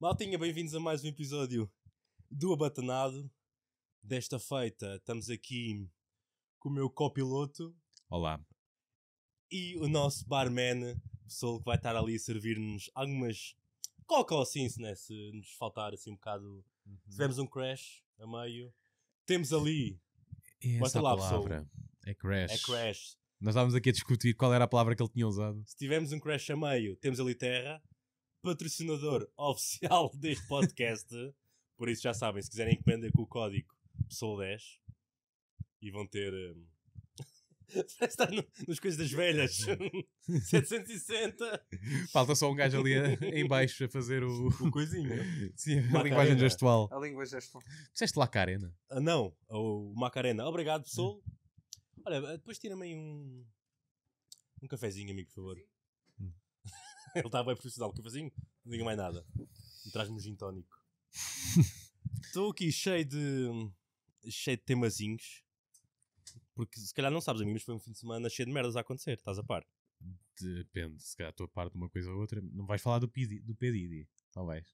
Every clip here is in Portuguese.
Maltinha, bem-vindos a mais um episódio do Abatanado. Desta feita, estamos aqui com o meu copiloto. Olá. E o nosso barman, pessoal que vai estar ali a servir-nos algumas coca assim, se, né? se nos faltar assim um bocado. Uhum. Tivemos um crash a meio. Temos ali. E é essa Bota lá, palavra É crash. É crash. Nós estávamos aqui a discutir qual era a palavra que ele tinha usado. Se tivermos um crash a meio, temos ali terra patrocinador oficial deste podcast. Por isso já sabem, se quiserem encomenda com o código PSOL10 e vão ter. Um... Está no, nos coisas das velhas 760 Falta só um gajo ali a, eh, em baixo a fazer o, o coisinho Sim, a linguagem gestual A linguagem gestual Disseste Lacarena? Ah, não, o Macarena Obrigado pessoal hum. Olha, depois tira-me aí um um cafezinho amigo, por favor ele estava tá bem profissional. O que eu fazia? Não diga mais nada. E traz-me um gin tónico. Estou aqui cheio de. cheio de temazinhos. Porque se calhar não sabes a mim, mas foi um fim de semana cheio de merdas a acontecer. Estás a par? Depende. Se calhar estou a par de uma coisa ou outra. Não vais falar do, P, do P. Didi. talvez.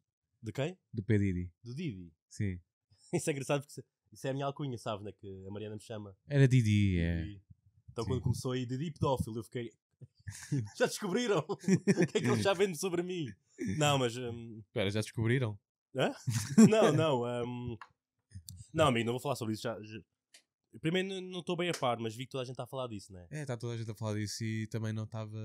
De quem? Do P. Didi. Do Didi? Sim. Isso é engraçado porque isso é a minha alcunha, sabes, né? Que a Mariana me chama. Era Didi, é. Didi. é. Então Sim. quando começou aí Didi pedófilo, eu fiquei, já descobriram? o que é que eles já vendem sobre mim? Não, mas. Um... já descobriram? Hã? Não, não. Um... Não, amigo, não vou falar sobre isso. Já, já... Primeiro, não estou bem a par, mas vi que toda a gente está a falar disso, né? É, está toda a gente a falar disso e também não estava.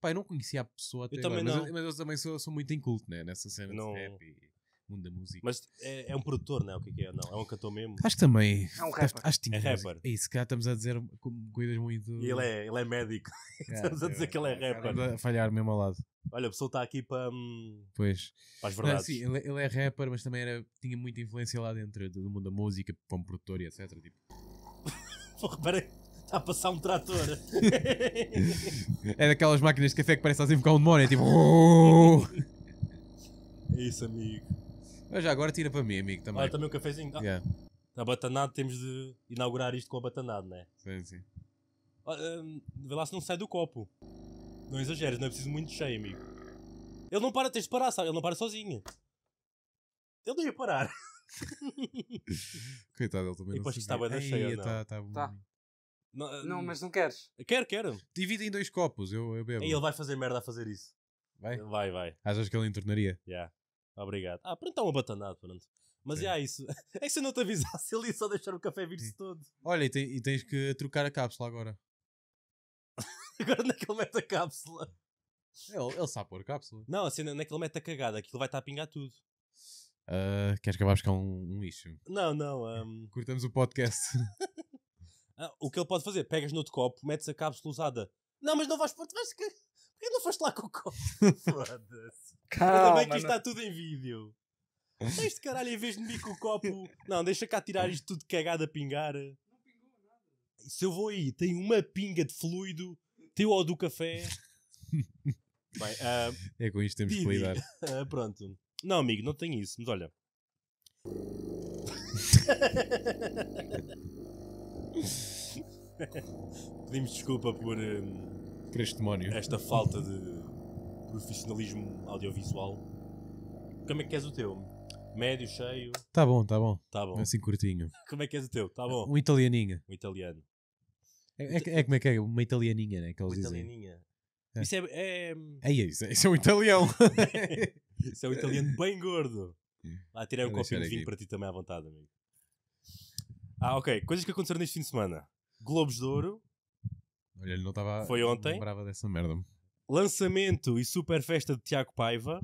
Pá, eu não conhecia a pessoa até eu agora, também mas, não. Eu, mas eu também sou, sou muito inculto, né? Nessa cena não... de rap. E mundo da música. Mas é, é um produtor, não é? O que é que é? Não, é um cantor mesmo. Acho que também. É um rapper. Acho, que tinha. É rapper. É isso, cá estamos a dizer coisas muito. E ele é, ele é médico. É, estamos a dizer que ele é, é, é rapper. A falhar mesmo ao lado. Olha, a pessoa está aqui para. Hum, pois. Para as verdades. Não, sim, ele, ele, é rapper, mas também era, tinha muita influência lá dentro do mundo da música, para um produtor e etc. Tipo. Porra, Está a passar um trator. é daquelas máquinas de café que parecem assim um de demónio, é tipo. É isso, amigo. Mas já agora tira para mim, amigo, também. Olha, também um cafezinho. Ah, yeah. Abatanado, temos de inaugurar isto com abatanado, não é? Sim, sim. Ah, hum, vê lá se não sai do copo. Não exageres, não é preciso muito cheio, amigo. Ele não para, tens de parar, sabe? Ele não para sozinho. Ele não ia parar. Coitado, ele também e não se está bem da cheia, Ei, tá, não. Tá, tá, tá. Não, hum, não, mas não queres. Quero, quero. Divide em dois copos, eu, eu bebo. E ele vai fazer merda a fazer isso. Vai? Vai, vai. Achas que ele entornaria? Yeah. Obrigado. Ah, pronto, está um abatanado, pronto. Mas Sim. é isso. É que se eu não te avisasse, ele ia só deixar o café vir-se todo. Olha, e, te, e, tens que trocar a cápsula agora. agora naquele é mete a cápsula. Ele, ele sabe pôr a cápsula. Não, assim, naquele é mete a cagada, aquilo vai estar a pingar tudo. Uh, queres que eu vá buscar um, um lixo? Não, não. Ah, um... Cortamos o podcast. ah, o que ele pode fazer? Pegas no outro copo, metes a cápsula usada. Não, mas não vais pôr, vais, Porquê não foste lá com o copo? Foda-se. Ainda bem que isto está tudo em vídeo. Este caralho, em vez de me com o copo. Não, deixa cá tirar isto tudo cagado a pingar. Não pingou nada. Se eu vou aí, tem uma pinga de fluido, teu ou do café. Bem, uh, é com isto temos que lidar. Uh, pronto. Não, amigo, não tem isso, mas olha. Pedimos desculpa por. Hum, por este demónio. Esta falta de profissionalismo audiovisual. Como é que és o teu? Médio, cheio? Tá bom, tá bom. Tá bom. Assim curtinho. Como é que és o teu? Tá bom. Um italianinho. Um italiano. É, é, é como é que é? Uma italianinha, né? Que eles Uma italianinha. É. Isso é, é... Hum, é isso, é, isso é um italiano. isso é um italiano bem gordo. Lá tirei um copinho de vinho para ti também à vontade, amigo. Ah, ok. Coisas que aconteceram neste fim de semana. Globos de Ouro. Olha, ele não estava. Foi ontem. Lembrava dessa merda. Lançamento e super festa de Tiago Paiva.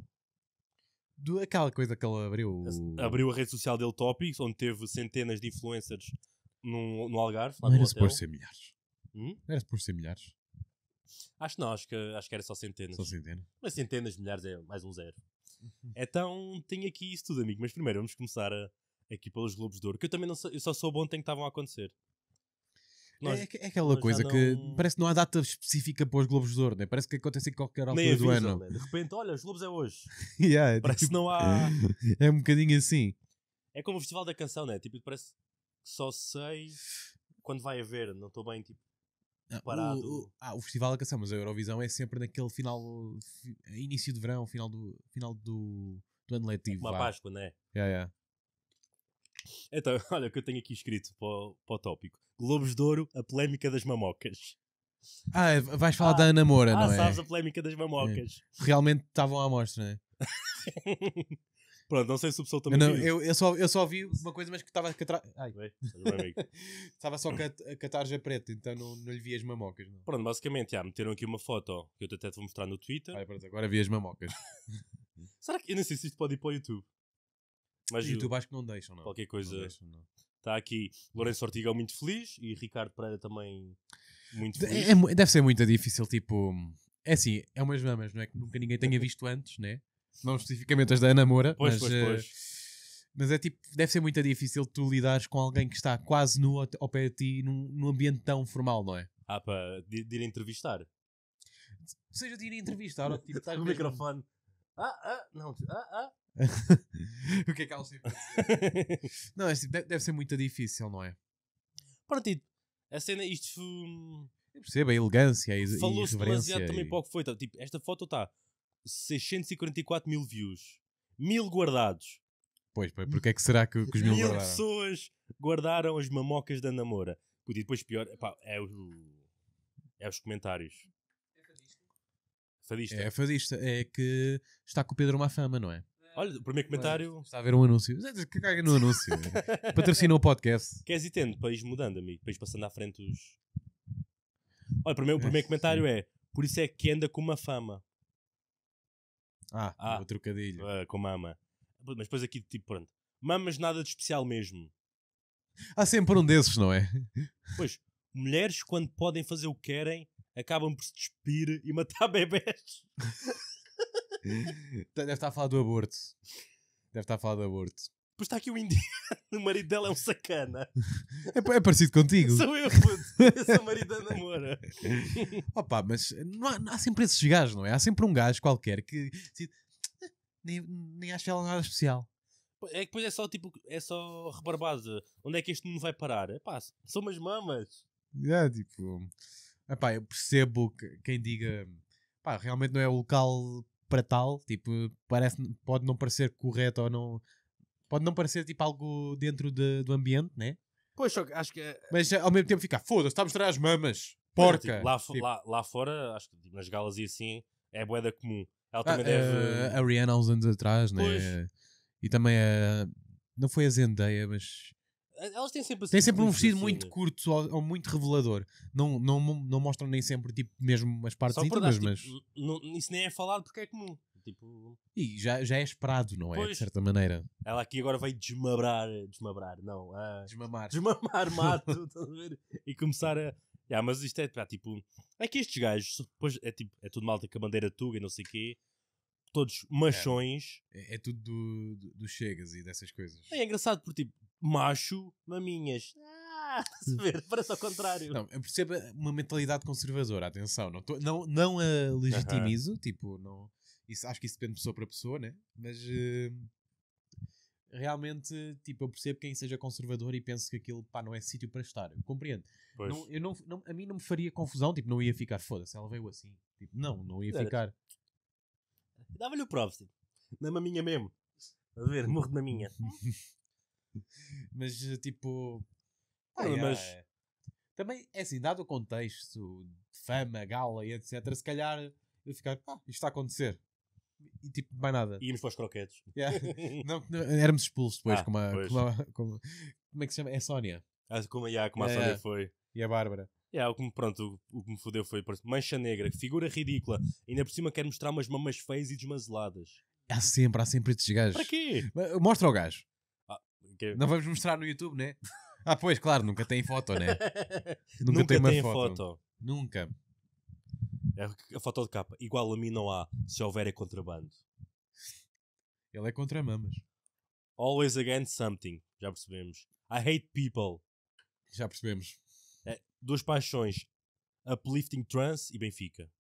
Do, aquela coisa que ele abriu. Abriu a rede social dele Topics, onde teve centenas de influencers no, no Algarve. Lá não era por ser milhares. Hum? Não era por ser milhares. Acho não, acho que, acho que era só centenas. Só centenas. Mas centenas, milhares é mais um zero. Uhum. então tem aqui isso tudo, amigo. Mas primeiro vamos começar a, aqui pelos Globos de Ouro, que eu também não sei, eu só sou bom ontem que estavam a acontecer. Nós, é, é, aquela coisa não... que parece que não há data específica para os Globos de Ouro, né? parece que acontece em qualquer altura do ano. Né? De repente, olha, os Globos é hoje. yeah, é parece tipo, que não há. É um bocadinho assim. É como o Festival da Canção, né? Tipo, parece que só sei quando vai haver, não estou bem tipo. Ah, parado. O, o, ah, o Festival da Canção, mas a Eurovisão é sempre naquele final, início de verão, final do, final do, do ano letivo. É uma lá. Páscoa, né? Yeah, yeah. Então, olha o que eu tenho aqui escrito para o, para o tópico. Globos de Ouro, a polémica das mamocas. Ah, é, vais falar ah, da Ana Moura, ah, não é? Ah, sabes a polémica das mamocas. É. Realmente estavam à mostra, não é? Pronto, não sei se o pessoal também eu, não, eu, eu, só, eu só vi uma coisa, mas que estava a catar... Ai. estava só cat, a catarja preta, então não, não lhe vi as mamocas. Não. Pronto, basicamente, já, meteram aqui uma foto que eu até te vou mostrar no Twitter. Ai, pronto, agora vi as mamocas. Será que... Eu não sei se isto pode ir para o YouTube. Mas YouTube eu, acho que não deixam, não. Qualquer coisa... Não deixam, não. Está aqui Lourenço Ortiga é muito feliz e Ricardo Pereira também muito feliz. É, deve ser muito difícil, tipo. É assim, é umas mamas, não é? Que nunca ninguém tenha visto antes, né? Não especificamente as da Ana Moura. Pois, mas, pois, eh, pois. Uh, mas é tipo, deve ser muito difícil tu lidares com alguém que está quase nu ao pé de ti num, num ambiente tão formal, não é? Ah, para de, de, ir entrevistar. Seja de ir entrevistar, ou tipo, estás com o microfone. Ah, ah, não, ah, ah, o que é que elas têm não, é assim, deve, ser muito difícil, não é? Partido, a cena, isto. Hum, Eu percebo a elegância e Falou-se demasiado e... também para o que foi. Tá, tipo, esta foto está 644 mil views, mil guardados. Pois, porque é que será que, que os mil, mil guardaram? pessoas guardaram as mamocas da namora. E depois pior, epá, é, o, é os comentários. É fadista. Fadista. É, é fadista, é que está com o Pedro uma fama, não é? Olha, o primeiro comentário. Está a ver um anúncio. É, que caga no anúncio. Patrocina o podcast. Queres e tendo, país mudando, amigo, para passando à frente os. Olha, o primeiro, o é, primeiro comentário é: por isso é que anda com uma fama. Ah, ah o trocadilho. Uh, com mama. Mas depois aqui, tipo, pronto. Mamas nada de especial mesmo. Há sempre um desses, não é? Pois, mulheres, quando podem fazer o que querem, acabam por se despir e matar bebés. Então, deve estar a falar do aborto. Deve estar a falar do aborto. Pois está aqui o indiano, o marido dela é um sacana. É, é parecido contigo. Sou eu, puto. Eu sou marido da namora. Opa, mas não há, há, sempre esses gajos, não é? Há sempre um gajo qualquer que assim, nem, nem acha ela nada especial. É que depois é só tipo, é só rebarbado. Onde é que este mundo vai parar? Epá, é são umas mamas. É, tipo. Epá, eu percebo que, quem diga. Pá, realmente não é o local para tal, tipo, parece, pode não parecer correto ou não. Pode não parecer tipo algo dentro de, do ambiente, né? Pois, só que acho que. Eh, mas eh, ao mesmo tempo fica, foda-se, está a mostrar as mamas, tipo, porca! Tipo, lá, tipo. lá, lá fora, acho que tipo, nas galas e assim, é boeda comum. Ela ah, também ah, deve. Eh, a Rihanna há uns anos atrás, né? pois. né? E também a. Não foi a Zendaya, mas eh, elas têm sempre, assim, têm sempre um vestido assim. muito curto ou, ou, muito revelador. Não, não, não mostram nem sempre tipo, mesmo as partes íntimas, mas. Tipo, não, isso nem é falado porque é comum. Tipo... E já, já é esperado, não é? de certa maneira. Ela aqui agora vai desmabrar, desmabrar, não. Ah, desmamar. Desmamar mato, estás a ver? E começar a. Yeah, mas isto é tipo. É que estes gajos, depois é tipo, é tudo malta com a bandeira tuga e não sei o quê. Todos é. machões. É, é, é tudo do, do, do, Chegas e dessas coisas. É, é engraçado porque tipo, macho maminhas. Ah, hum. ver, parece ao contrário. Não, eu percebo uma mentalidade conservadora, atenção, não, tô, não, não a legitimizo, uh -huh. tipo, não, isso, acho que isso depende de pessoa para pessoa, né? Mas uh, realmente, tipo, eu percebo quem seja conservador e penso que aquilo, pá, não é sítio para estar, eu compreendo. Não, eu não, não, a mim não me faria confusão, tipo, não ia ficar, foda-se, ela veio assim, tipo, não, não ia ficar. Dava-lhe o prof, tipo, na maminha mesmo. A ver, morro na maminha. mas eh, tipo. Ah, mas também é assim, dado o contexto de fama, gala e etc., se calhar eu ficar, ah, isto está a acontecer. E tipo, mais nada. Íamos para os croquetes. Yeah. não, não, éramos expulsos depois, ah, como, a, como, a, como, como, é que se chama? É a Sónia. Ah, como, yeah, como a é, Sónia foi. E a Bárbara. Yeah, o que me, pronto, o, o, que me fodeu foi mancha negra, figura ridícula. Ainda por cima quer mostrar umas mamas feias e desmazeladas. Há sempre, há sempre estes gajos. Para quê? Mostra o gajo. É não vamos mostrar no YouTube, né? Ah, pois, claro, nunca tem foto, né? nunca, nunca, tem uma foto. foto. Nunca. É a foto de capa. Igual a mim não há, se houver é contrabando. Ele é contra mamas. Always against something. Já percebemos. I hate people. Já percebemos. É, duas paixões. Uplifting trans e Benfica.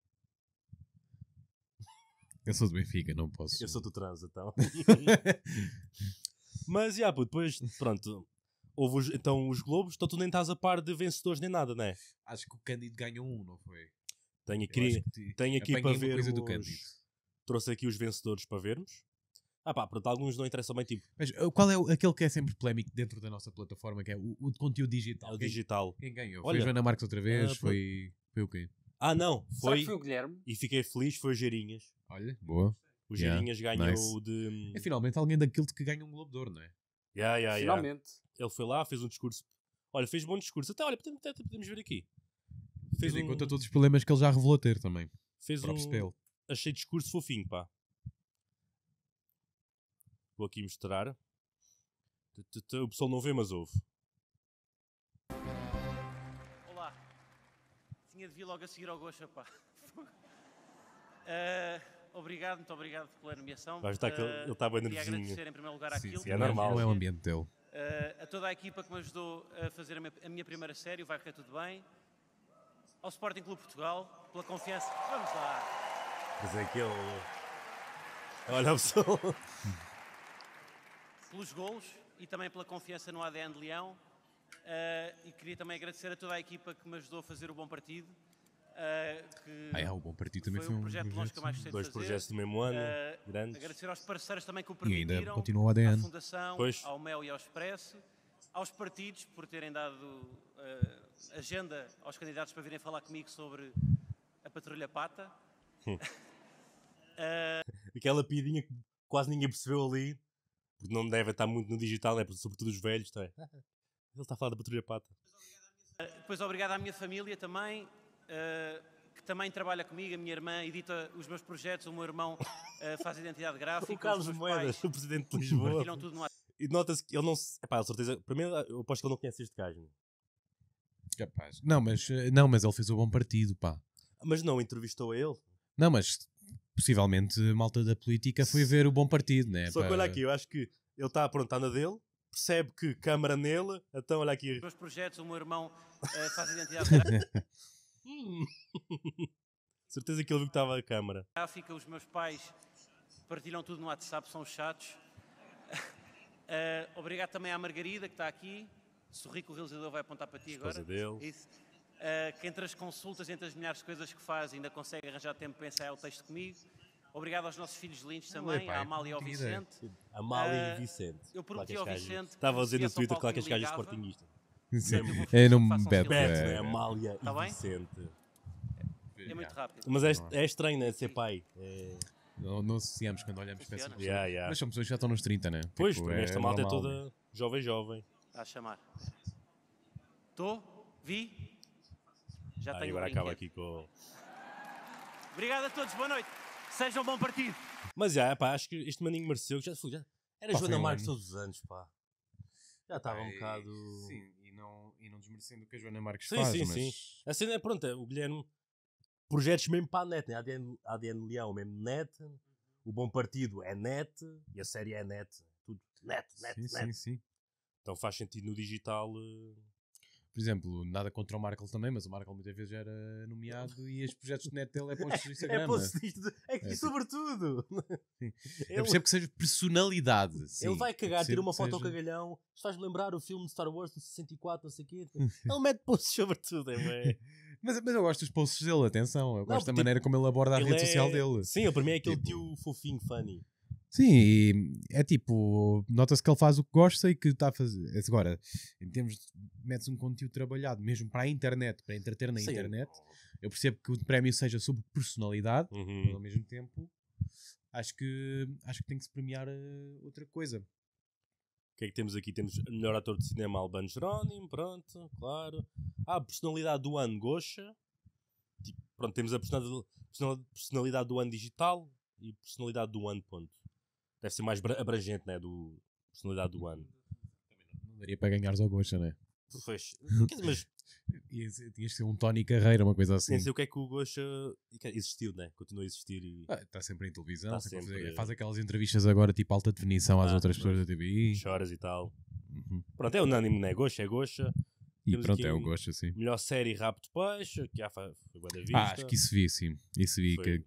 Eu sou do Benfica, não posso. Eu sou do trans, então. Mas, yeah, pô, depois, pronto, houve os, então os Globos, então tu nem estás a par de vencedores nem nada, não é? Acho que o Cândido ganhou um, não foi? Tenho aqui, te tenho aqui para ver. Coisa os, trouxe aqui os vencedores para vermos. Ah pá, pronto, alguns não interessam bem, tipo... Mas eh, qual é aquele que é sempre polémico dentro da nossa plataforma, que é o, o de conteúdo digital? É o digital. Quem ganhou? Olha, foi Joana Marques outra vez? Ah, foi, foi o quê? Ah não, foi... foi o Guilherme? E fiquei feliz, foi o Geirinhas. Olha, boa. O Girinhas yeah, ganhou nice. de. Hum, é finalmente alguém daquilo que ganha um Globo de Ouro, não é? Yeah, yeah, finalmente. Ele foi lá, fez um discurso. Olha, fez bom discurso. Até, olha, podemos, até, podemos ver aqui. Fez Tendo um... em conta todos os problemas que ele já revelou ter também. Fez um. Pele. Achei discurso fofinho, pá. Vou aqui mostrar. O pessoal não vê, mas ouve. Olá. Tinha de vir logo a seguir ao Gosha, pá. uh... obrigado, muito obrigado pela nomeação. Vai estar que eh, ele, ele estava nervosinho. agradecer em primeiro lugar àquilo. Sim, sim, é normal. é o ambiente dele. Uh, a toda a equipa que me ajudou a fazer a minha, a minha primeira série, vai correr tudo bem. Ao Sporting Clube Portugal, pela confiança. Vamos lá. Mas é que ele... Olha o pessoal. Pelos gols e também pela confiança no ADN de Leão. Uh, e queria também agradecer a toda a equipa que me ajudou a fazer o bom partido. Uh, ah, é, o Bom Partido também foi um, um projeto que eu mais gostei Dois fazer. projetos do mesmo ano, uh, grandes. Agradecer aos parceiros também que o permitiram. E ainda continua o ADN. À Fundação, pois. ao MEL e ao Expresso. Aos partidos por terem dado uh, agenda aos candidatos para virem falar comigo sobre a Patrulha Pata. Hum. Ah, Aquela piadinha que quase ninguém percebeu ali, porque não deve estar muito no digital, né? sobretudo os velhos. Tá? Ele está a falar da Patrulha Pata. depois obrigado à minha família também, eh, que também trabalha comigo, a minha irmã edita os meus projetos, o meu irmão eh, faz identidade gráfica. O Carlos Moedas, pais, o presidente de Lisboa. No... E nota-se que ele não se. Epá, certeza. Primeiro, eu aposto que ele não conhece este gajo. Capaz. Não mas, eh, não, mas ele fez o bom partido, pá. Mas não entrevistou a ele. Não, mas possivelmente malta da política foi ver o bom partido, né? Só que olha aqui, eu acho que ele está aprontando a dele, percebe que câmara nele, então olha aqui. Os meus projetos, o meu irmão uh, faz identidade. Hum. Certeza que ele viu que estava a câmara. Na África, os meus pais partilham tudo no WhatsApp, são chatos. Uh, obrigado também à Margarida, que está aqui. Sorri que o realizador vai apontar para ti agora. Dele. Isso. Uh, que entre as consultas, entre as milhares de coisas que faz, ainda consegue arranjar tempo para ensaiar o texto comigo. Obrigado aos nossos filhos lindos também, à Amália e ao Vicente. Amália e eh, Vicente. Uh, eu prometi ao Vicente. Estava a dizer no Twitter, claro que as gajas esportinguista. É Eu beto, é, é malha tá bem? Vicente. É muito rápido. Mas é, é? é estranho, né? Ser pai. É... Não, não associamos quando olhamos para essas pessoas. Yeah, yeah. Mas são pessoas que já estão nos 30, né? Tipo, pois, tipo, esta é malta é toda né? jovem, jovem. Está a chamar. Estou, vi. Já ah, tenho agora acaba aqui com. Obrigado a todos, boa noite. Sejam um bom partido. Mas já, pá, acho que este maninho mereceu. Já, já, era pá, Joana Marques todos os anos, pá. Já estava um bocado. Sim, não, e não desmerecendo o que a Joana Marques sim, faz. Sim, mas... sim, sim. A cena é pronta, é, o Guilherme, projetos mesmo para a net, né? ADN, ADN Leão, é mesmo net, o Bom Partido é net e a série é net, tudo net, net, sim, net. Sim, sim. Então faz sentido no digital. Uh por exemplo, nada contra o Markle também, mas o Markle muitas vezes era nomeado e os projetos de net dele é para os é Instagram. É, é, é, que, é, tipo, sobretudo. Sim. eu percebo que seja personalidade. Sim. Ele vai cagar, tira uma foto seja... ao cagalhão. Estás a lembrar o filme de Star Wars de 64, não sei o quê? Ele mete posts sobretudo, é mas, mas eu gosto dos posts dele, atenção. Eu gosto não, da tipo, maneira como ele aborda a rede é- social dele. Sim, para mim é aquele tipo... tio fofinho, funny. Sim, é tipo, nota-se que ele faz o que gosta e que está a fazer. É assim, agora, em termos de metes um conteúdo trabalhado, mesmo para a internet, para entreter na Sim. internet, eu percebo que o prémio seja sobre personalidade, uhum. mas ao mesmo tempo acho que acho que tem que se premiar eh, outra coisa. O que é que temos aqui? Temos melhor ator de cinema Alban Jerónimo, pronto, claro. Ah, personalidade do ano Gosha. Tipo, pronto, temos a personalidade, personalidade do ano digital e personalidade do ano ponto deve ser mais abrangente, né? Do personalidade do uhum. ano. Não daria para ganhares ao Gocha, né? Pois, mas. Tinhas de ser um Tony Carreira, uma coisa assim. Sem sei o que é que o Gocha existiu, né? Continua a existir Ah, está sempre em televisão, tá sempre sempre... faz aquelas entrevistas agora tipo alta definição às ah, outras pessoas da TVI. Choras e tal. Uhum. Pronto, é unânime, né? Gocha é Gocha. E Temos pronto, é o um gosto, assim. Melhor série Rápido Peixe, que já foi boa da vista. Ah, acho que isso vi, sim. Isso vi. que...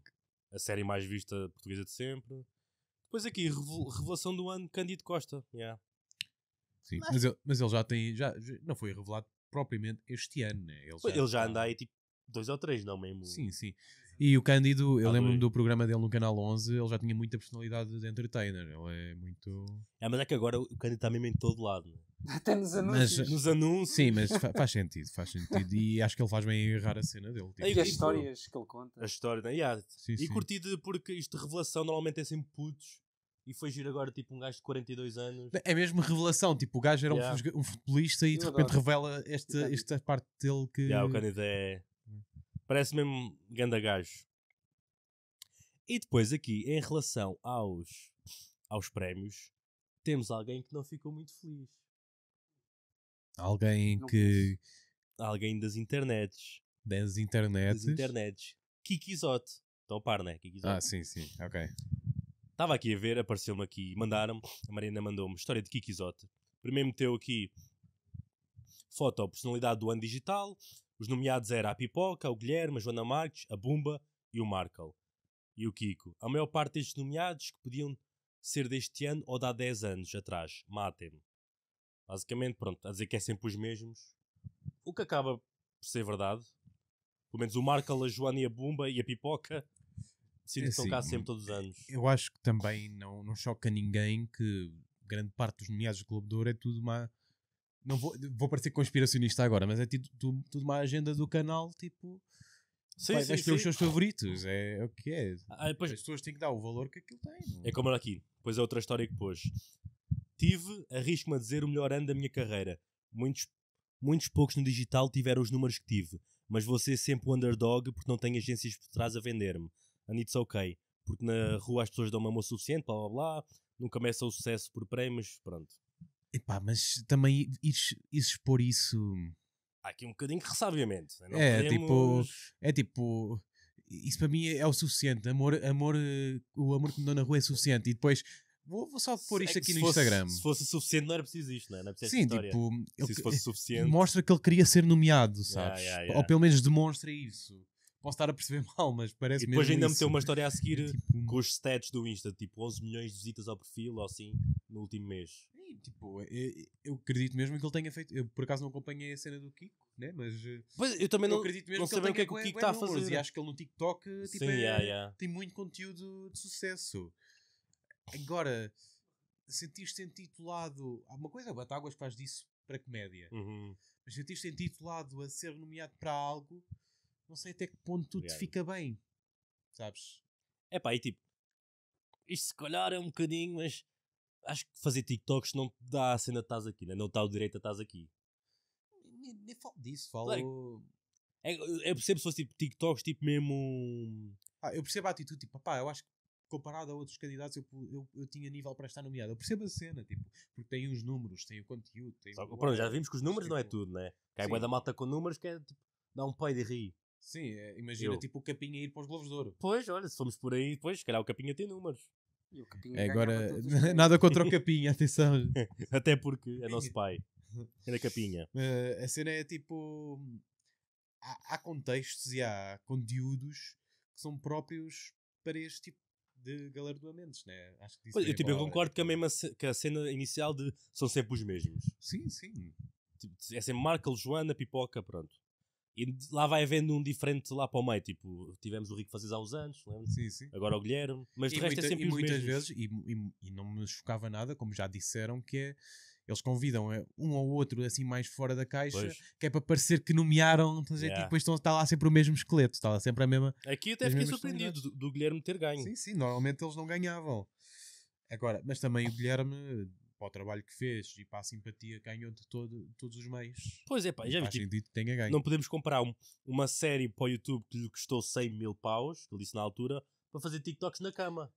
A série mais vista portuguesa de sempre. Pois aqui, revelação do ano, Cândido Costa. Yeah. Sim, mas, mas, ele, mas ele já tem. Já, já, não foi revelado propriamente este ano, né? Ele já, ele já anda aí tipo dois ou três, não mesmo? Sim, sim. E o Cândido, ah, eu lembro-me do programa dele no Canal 11, ele já tinha muita personalidade de entertainer. Ele é muito. É, mas é que agora o Cândido está mesmo em todo lado, né? Até nos anúncios. Mas, nos anúncios. Sim, mas fa faz sentido, faz sentido. E acho que ele faz bem errar a cena dele. Tipo, e as tipo? histórias que ele conta. A história, né? Yeah. Sim, e sim. curtido porque isto de revelação normalmente é sempre putos e foi giro agora, tipo, um gajo de 42 anos. É mesmo revelação, tipo, o gajo era yeah. um, um futebolista e eu de repente adoro. revela esta, esta parte dele que. Yeah, o Canida é. Parece mesmo ganda gajo. E depois aqui, em relação aos, aos prémios, temos alguém que não ficou muito feliz. Alguém não que. Alguém das internets. Das internets. Das internets. Kikizote. Estão a par, né? Kikizote. Ah, sim, sim. Ok. Estava aqui a ver, apareceu-me aqui, mandaram-me, a Marina mandou-me história de Kikizote. Primeiro meteu aqui foto ou personalidade do ano digital. Os nomeados eram a Pipoca, o Guilherme, a Joana Marques, a Bumba e o Markel. E o Kiko. A maior parte destes nomeados que podiam ser deste ano ou de há 10 anos atrás. Matem-me. Basicamente, pronto, a dizer que é sempre os mesmos. O que acaba por ser verdade. Pelo menos o Markel, a Joana e a Bumba e a Pipoca Sinto é que estão cá assim, sempre todos os anos. Eu acho que também não, não choca ninguém que grande parte dos nomeados do Globo de Ouro é tudo uma. Não vou, vou parecer conspiracionista agora, mas é tipo, tudo, tudo uma agenda do canal, tipo. Sim, vai, sim, sim. os seus favoritos, é, é, o que é. Ah, depois, As pessoas têm que dar o valor que aquilo tem. É como era aqui, pois é outra história que pôs. Tive, arrisco-me a dizer, o melhor ano da minha carreira. Muitos, muitos poucos no digital tiveram os números que tive, mas vou ser sempre o underdog porque não tenho agências por trás a vender-me and it's ok. Porque na uhum. rua as pessoas dão uma moça suficiente, blá blá blá, nunca começa é o sucesso por prémios, pronto. Epá, mas também expor isso. Há aqui um bocadinho de ressabiamente. Não é, podemos... tipo, é tipo. Isso para mim é, é o suficiente. Amor, amor, eh, o amor que me dão na rua é suficiente. E depois Vou, vou, só pôr isto é aqui no fosse, Instagram. Se fosse suficiente, não era preciso isto, não é? Não é preciso Sim, história. tipo, se ele, fosse eh, suficiente. Mostra que ele queria ser nomeado, sabes? Yeah, yeah, yeah. Ou pelo menos demonstra isso. Posso estar a perceber mal, mas parece e depois ainda isso. meteu uma história a é seguir é, tipo... com os stats do Insta, tipo 11 milhões de visitas ao perfil ou assim no último mês. E, tipo, eu, eu, acredito mesmo que ele tenha feito. Eu por acaso não acompanhei a cena do Kiko, né? Mas. Eh, pois, eu também não, acredito mesmo não sei bem o que é que o Kiko está a fazer. E acho que ele no TikTok eh, tipo, Sim, é, yeah, yeah. tem muito conteúdo de sucesso. Agora, sentiste-te intitulado. Há uma coisa, Batáguas faz disso para comédia. Uhum. Mas sentiste-te intitulado a ser nomeado para algo não sei até que ponto tudo fica bem. Sabes? É pá, e tipo, isto se calhar é um bocadinho, mas acho que fazer TikToks não dá a cena de estás aqui, né? não está o direito a estás aqui. Nem, nem falo disso, falo. Claro. É, é, percebo se fosse tipo TikToks, tipo mesmo. Ah, eu percebo a atitude, tipo, pá, eu acho que comparado a outros candidatos eu, eu, eu tinha nível para estar nomeado. Eu percebo a cena, tipo, porque tem os números, tem o conteúdo. Tem Só, o... Pronto, já vimos que os números não é tipo, tudo, né? cai há da malta com números que é tipo, dá um pai de rir. Sim, é, imagina eu. tipo o Capinha ir para os Globos de Ouro. Pois, olha, se formos por aí, depois, se calhar o Capinha tem números. E o Capinha é, agora, nada contra o Capinha, atenção. Até porque é nosso pai. Era Capinha. Uh, a cena é tipo. Há, há, contextos e há conteúdos que são próprios para este tipo de galardoamentos, né? Acho que pois, eu, tipo, eu concordo é. que a, mesma, que a cena inicial de são sempre os mesmos. Sim, sim. Tipo, é sempre Marca, Joana, Pipoca, pronto. E lá vai havendo um diferente lá para o meio. Tipo, tivemos o Rico Fazes há uns anos, lembra? Sim, sim. Agora o Guilherme. Mas de resto é muita, é sempre e muitas mesmos. vezes, e, e, e, não me chocava nada, como já disseram, que é. Eles convidam eh, um ou outro assim mais fora da caixa, pois. que é para parecer que nomearam, então, yeah. e depois estão, está lá sempre o mesmo esqueleto, está lá sempre a mesma. Aqui até fiquei surpreendido do, do Guilherme ter ganho. Sim, sim, normalmente eles não ganhavam. Agora, mas também o Guilherme para o trabalho que fez e para a simpatia que ganhou de todo, todos os meios. Pois é, pá, já vi. Tipo, que Não podemos comprar um, uma série para o YouTube que lhe custou 100 mil paus, que ele disse na altura, para fazer TikToks na cama.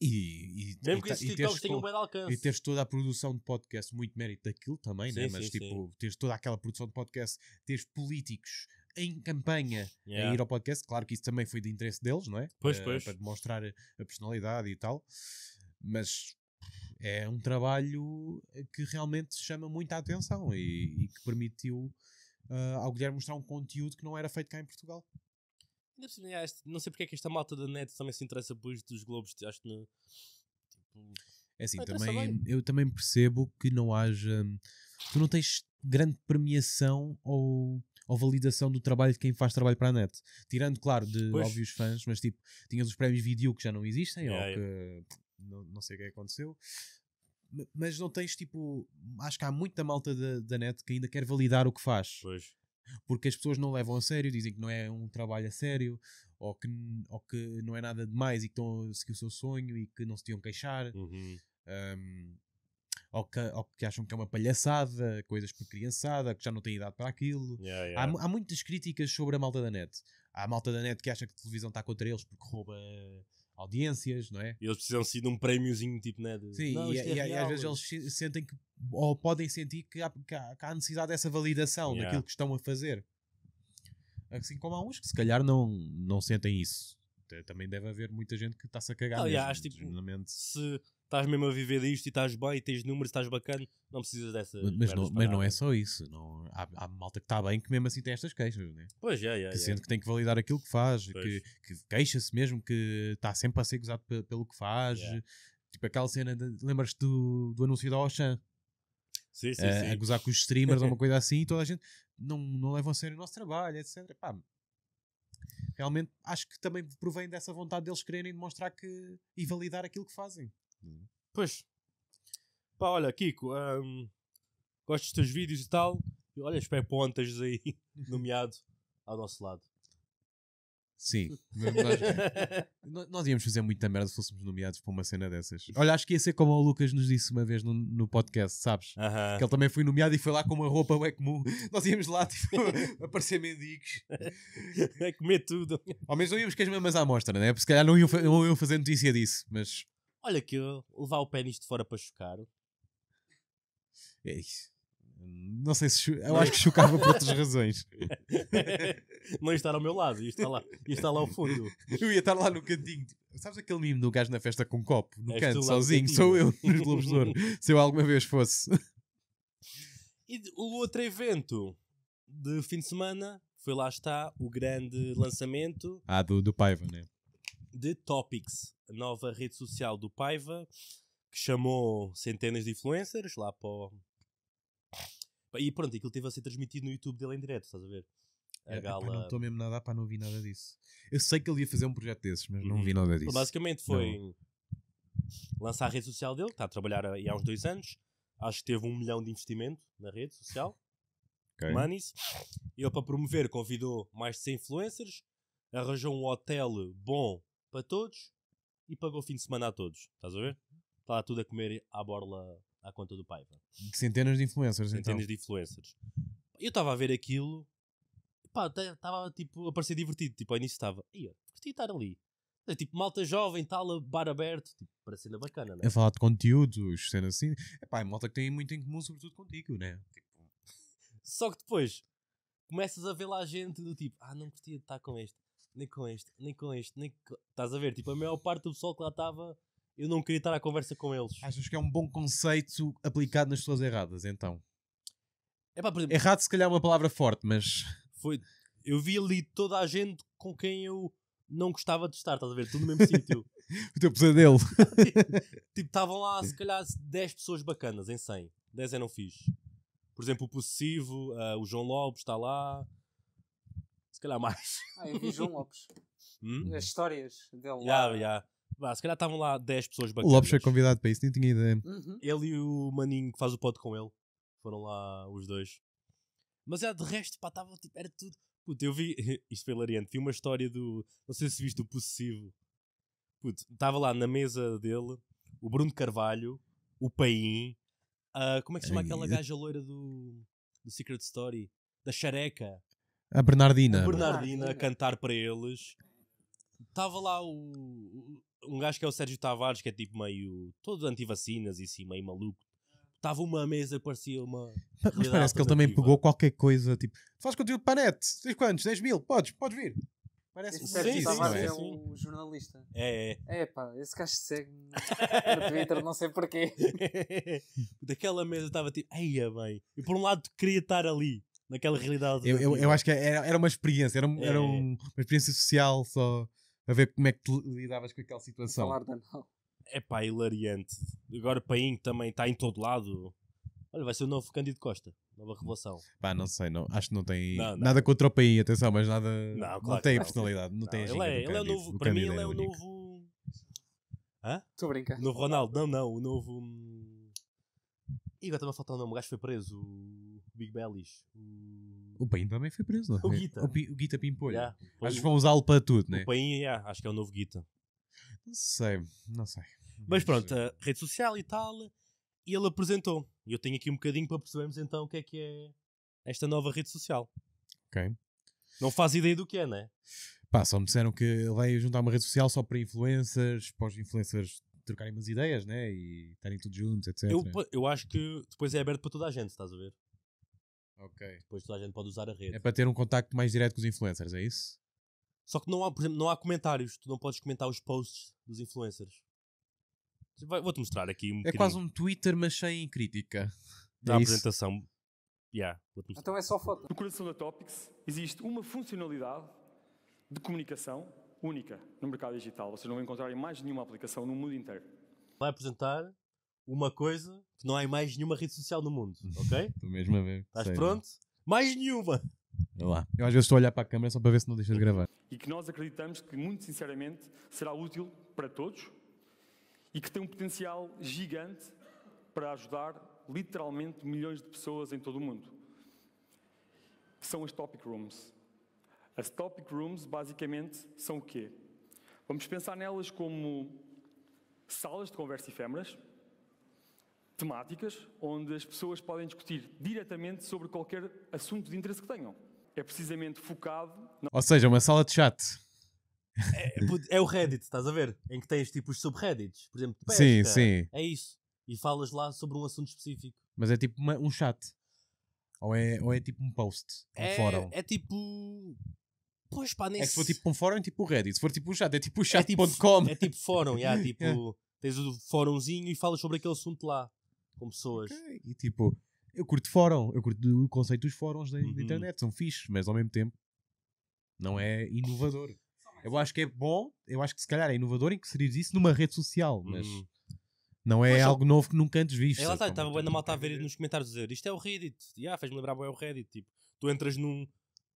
E, e, Mesmo que esses TikToks tenham um belo alcance. E tens toda a produção de podcast, muito mérito daquilo também, né? sim, né? mas sim, tipo, sim. toda aquela produção de podcast, tens políticos em campanha yeah. a ir ao podcast, claro que isso também foi de interesse deles, não é? Pois, uh, pois. Para demonstrar a personalidade e tal, mas é um trabalho eh, que realmente chama muita atenção e, e que permitiu uh, ao Guilherme mostrar um conteúdo que não era feito cá em Portugal. Não sei porque é que esta malta da net também se interessa por isto dos Globos, acho que não... tipo... É assim, também, eu também percebo que não haja. Tu não tens grande premiação ou, ou validação do trabalho de quem faz trabalho para a net. Tirando, claro, de pois. óbvios fãs, mas tipo, tinhas os prémios vídeo que já não existem ou que não, não sei o que é aconteceu. Mas não tens tipo. Acho que há muita malta da, da net que ainda quer validar o que faz. Pois. Porque as pessoas não levam a sério, dizem que não é um trabalho a sério, ou que, ou que não é nada demais e que estão a seguir o seu sonho e que não se deviam queixar. Uhum. Um, ou que, ou que, acham que é uma palhaçada, coisas por criançada, que já não têm idade para aquilo. Yeah, yeah. Há, há, muitas críticas sobre a malta da net. Há a malta da net que acha que a televisão está contra eles porque rouba audiências, não é? eles precisam sim de um prémiozinho tipo, né? De... Sim, não, e, é e, real, e, às vezes eles sentem que, ou podem sentir que há, que há, que há necessidade dessa validação yeah. daquilo que estão a fazer. Assim como há uns que se calhar não, não sentem isso. Também deve haver muita gente que está-se a cagar. Aliás, mesmo, tipo, se, estás mesmo a viver disto e estás bem, e tens números, estás bacana, não precisas dessa. Mas, não, mas não é só isso. Não, há, há malta que está bem que mesmo assim tem estas queixas, né? Pois é, é. Que é, sente é. que tem que validar aquilo que faz, pois. que, que queixa-se mesmo, que está sempre a ser gozado pelo que faz. É. Tipo aquela cena, lembras-te do, do anúncio da Ocean, Sim, sim, a, sim. a gozar com os streamers ou uma coisa assim, e toda a gente não, não leva a sério o nosso trabalho, etc. Pá, realmente acho que também provém dessa vontade deles quererem demonstrar que e validar aquilo que fazem. Uhum. Pois. Pá, olha, Kiko, um, gosto dos teus vídeos e tal. E olha, espero pontas aí, nomeado ao nosso lado. Sim, nós, nós, íamos fazer muita merda se fôssemos nomeados para uma cena dessas. Olha, acho que ia ser como o Lucas nos disse uma vez no, no podcast, sabes? Uh -huh. Que ele também foi nomeado e foi lá com uma roupa ué comum. Nós íamos lá, tipo, aparecer mendigos. É comer tudo. Ao menos não íamos com as mesmas à amostra, né? Porque se calhar não iam, não iam fazer notícia disso, mas Olha que eu levar o pênis de fora para chocar. É isso. Não sei se. Eu acho que chocava por outras razões. Não ia estar ao meu lado, ia estar lá, ia estar lá ao fundo. Eu ia estar lá no cantinho. Tipo, sabes aquele mimo do gajo na festa com um copo, no canto, sozinho? Sou eu nos Globos de Ouro. se eu alguma vez fosse. E o outro evento de fim de semana foi lá está o grande lançamento. Ah, do, do Paiva, né? de Topics, a nova rede social do Paiva, que chamou centenas de influencers lá para o... E pronto, aquilo teve a ser transmitido no YouTube dele em direto, estás a ver? A é, gala... não estou mesmo nada, para não ouvir nada disso. Eu sei que ele ia fazer um projeto desses, mas não vi uhum. nada disso. Basicamente foi não. lançar a rede social dele, está a trabalhar aí há uns dois anos. Acho que teve um milhão de investimento na rede social. Okay. Manis. Ele, para promover, convidou mais de 100 influencers, arranjou um hotel bom para todos e pagou o fim de semana a todos. Estás a ver? Está tudo a comer à borla à conta do Paiva. Centenas de influencers, então. Centenas então. de influencers. Eu estava a ver aquilo, pá, estava tipo a parecer divertido. Tipo, ao início estava, ia, curti estar ali. É, tipo, malta jovem, tal, bar aberto, tipo, para cena bacana, né? A falar de conteúdos, cena assim. É pá, é malta que tem muito em comum, sobretudo contigo, né? Tipo... Só que depois começas a ver lá gente do tipo, ah, não curtia de estar com este nem com este, nem com este, nem com... Estás a ver? Tipo, a maior parte do pessoal que lá estava, eu não queria estar à conversa com eles. Achas que é um bom conceito aplicado nas pessoas erradas, então? É pá, por exemplo, Errado se calhar é uma palavra forte, mas... Foi... Eu vi ali toda a gente com quem eu não gostava de estar, estás a ver? Tudo no mesmo sítio. O teu pesadelo. tipo, estavam lá se calhar 10 pessoas bacanas em 100. 10 eu não fiz. Por exemplo, o Possessivo, uh, o João Lopes está lá se calhar mais. Ah, eu é vi João Lopes. Hum? As histórias dele yeah, lá. Yeah. Bah, se calhar estavam lá 10 pessoas bacanas. O Lopes foi convidado para isso, nem tinha ideia. Uhum. Ele e o maninho que faz o pod com ele foram lá os dois. Mas é, de resto, pá, tava, tipo, era tudo. Puta, eu vi, isto foi hilariante, vi uma história do, não sei se viste, o Possessivo. Puta, estava lá na mesa dele o Bruno Carvalho, o Paim, uh, como é que se chama aquela gaja loira do, do Secret Story? Da Xareca. A Bernardina. A Bernardina a cantar para eles. Estava lá o, um gajo que é o Sérgio Tavares, que é tipo meio. todo anti-vacinas e assim, meio maluco. Estava uma mesa, parecia uma. Mas parece que ele também pegou qualquer coisa, tipo, faz conteúdo para a net, tens quantos? 10 mil? Podes, podes vir. Parece o Sérgio sim, Tavares sim, é? é um jornalista. É, é. É pá, esse gajo segue no Twitter, não sei porquê. Daquela mesa estava tipo, eia bem. E por um lado queria estar ali, naquela realidade. Eu, eu, eu, acho que era, era uma experiência, era, é. era um, uma experiência social só a ver como é que lidavas com aquela situação. É pá, hilariante. Agora Paim também está em todo lado. Olha, vai ser o novo Cândido Costa, nova hum. revelação. Pá, não sei, não, acho que não tem não, não. nada contra o Paim, atenção, mas nada. Não, claro não tem não, personalidade, não, tem ele, é, ele é o novo, o para mim, ele é, é o único. novo. Estou a brincar. novo Ronaldo, não, não, o novo. Hum, Ih, agora estava a faltar o nome, o gajo foi preso o Big Ben O, o Pain também foi preso, não é? O Guita. O, P o Guita Pimpolho. Yeah. Acho que vão usá-lo para tudo, né? O Pain, yeah, acho que é o novo Guita. Não sei, não sei. Mas pronto, eh, rede social e tal, e ele apresentou. E eu tenho aqui um bocadinho para percebermos então o que é que é esta nova rede social. Ok. Não faz ideia do que é, né? Pá, só me disseram que ele vai juntar uma rede social só para influencers, para os influencers trocarem umas ideias, né? E estarem todos juntos, etc. Eu, eu acho que depois é aberto para toda a gente, estás a ver? Ok. Depois toda a gente pode usar a rede. É para ter um contacto mais direto com os influencers, é isso? Só que não há, por exemplo, não há comentários. Tu não podes comentar os posts dos influencers. Vou-te mostrar aqui um É bocadinho. quase um Twitter, mas sem crítica. Da é apresentação. Yeah, então é só foto. No coração da Topics existe uma funcionalidade de comunicação única no mercado digital. Vocês não vão encontrar em mais nenhuma aplicação no mundo inteiro. Vai apresentar uma coisa que não há em mais nenhuma rede social no mundo, ok? Estou mesmo a ver. Estás Sei, pronto? Mais nenhuma! Olha lá. Eu às vezes estou a olhar para a câmera só para ver se não deixas de gravar. E que nós acreditamos que, muito sinceramente, será útil para todos e que tem um potencial gigante para ajudar literalmente milhões de pessoas em todo o mundo. São as Topic Rooms. As Topic Rooms, basicamente, são o quê? Vamos pensar nelas como salas de conversa efêmeras, temáticas onde as pessoas podem discutir diretamente sobre qualquer assunto de interesse que tenham. É precisamente focado. Na... Ou seja, uma sala de chat. É, é, é o Reddit, estás a ver? Em que tens tipo os subreddits, por exemplo, de pesca. Sim, sim. É isso. E falas lá sobre um assunto específico. Mas é tipo uma, um chat. Ou é, ou é tipo um post, um é, fórum. É tipo. Pois pá, nem É que se for tipo um fórum, é tipo o Reddit. Se for tipo um chat, é tipo o chat.com. É, tipo, é tipo fórum, já, tipo. tens o fórumzinho e falas sobre aquele assunto lá com pessoas. Okay. E tipo, eu curto fórum, eu curto o conceito dos fóruns da, uhum. da internet, são fixos, mas ao mesmo tempo não é inovador. Eu acho que é bom, eu acho que se calhar é inovador inserir isso numa rede social, mas uhum. não é mas, algo novo que nunca antes viste. É lá, estava na então, malta a ver nos comentários dizer isto é o Reddit, yeah, fez-me lembrar bem é o Reddit. Tipo, tu entras num,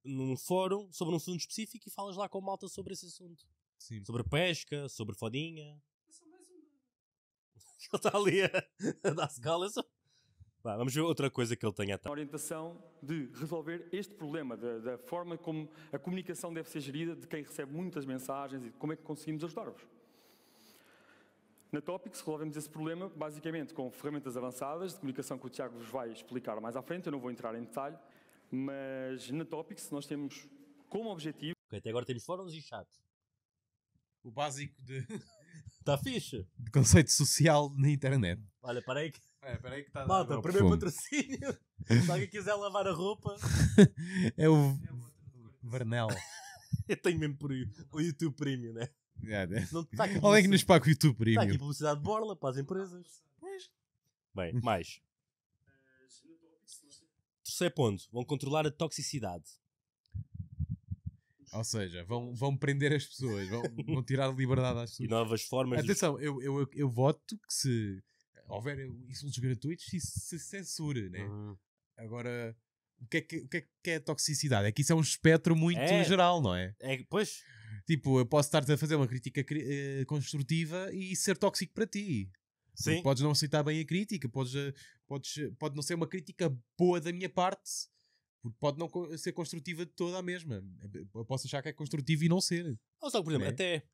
num fórum sobre um assunto específico e falas lá com malta sobre esse assunto. Sim. Sobre pesca, sobre fodinha. ele está ali a, a dar-se galas. vamos ver outra coisa que ele tem a orientação de resolver este problema, da, da, forma como a comunicação deve ser gerida, de quem recebe muitas mensagens e como é que conseguimos ajudar-vos. Na Topics resolvemos esse problema basicamente com ferramentas avançadas de comunicação que o Tiago vos vai explicar mais à frente, eu não vou entrar em detalhe, mas na Topics nós temos como objetivo... até agora temos fóruns e chat. O básico de... Está fixe. De conceito social na internet. Olha, peraí que. É, peraí que está Malta, primeiro patrocínio. Se alguém quiser lavar a roupa. é o. É Vernel. Eu tenho mesmo por o YouTube Premium, né? Yeah, né? não, tá aqui Alguém que nos paga o YouTube tá Premium. Está aqui publicidade de borla para as empresas. Mas... Bem, mais. Eh, Terceiro ponto. Vão controlar a toxicidade. Ou seja, vão, vão prender as pessoas, vão, vão tirar liberdade às pessoas. E novas formas. Atenção, de... eu, eu, eu voto que se houver insultos gratuitos, isso se censure, né? Uhum. Agora, o que, é que, o que é que é toxicidade? É que isso é um espectro muito é, geral, não é? É, pois. Tipo, eu posso estar-te a fazer uma crítica uh, construtiva e ser tóxico para ti. Sim. Podes não aceitar bem a crítica, podes, eh, podes, eh, pode não ser uma crítica boa da minha parte porque pode não ser construtiva de toda a mesma. Eu posso achar que é construtivo e não ser. Ou só, por exemplo, é? até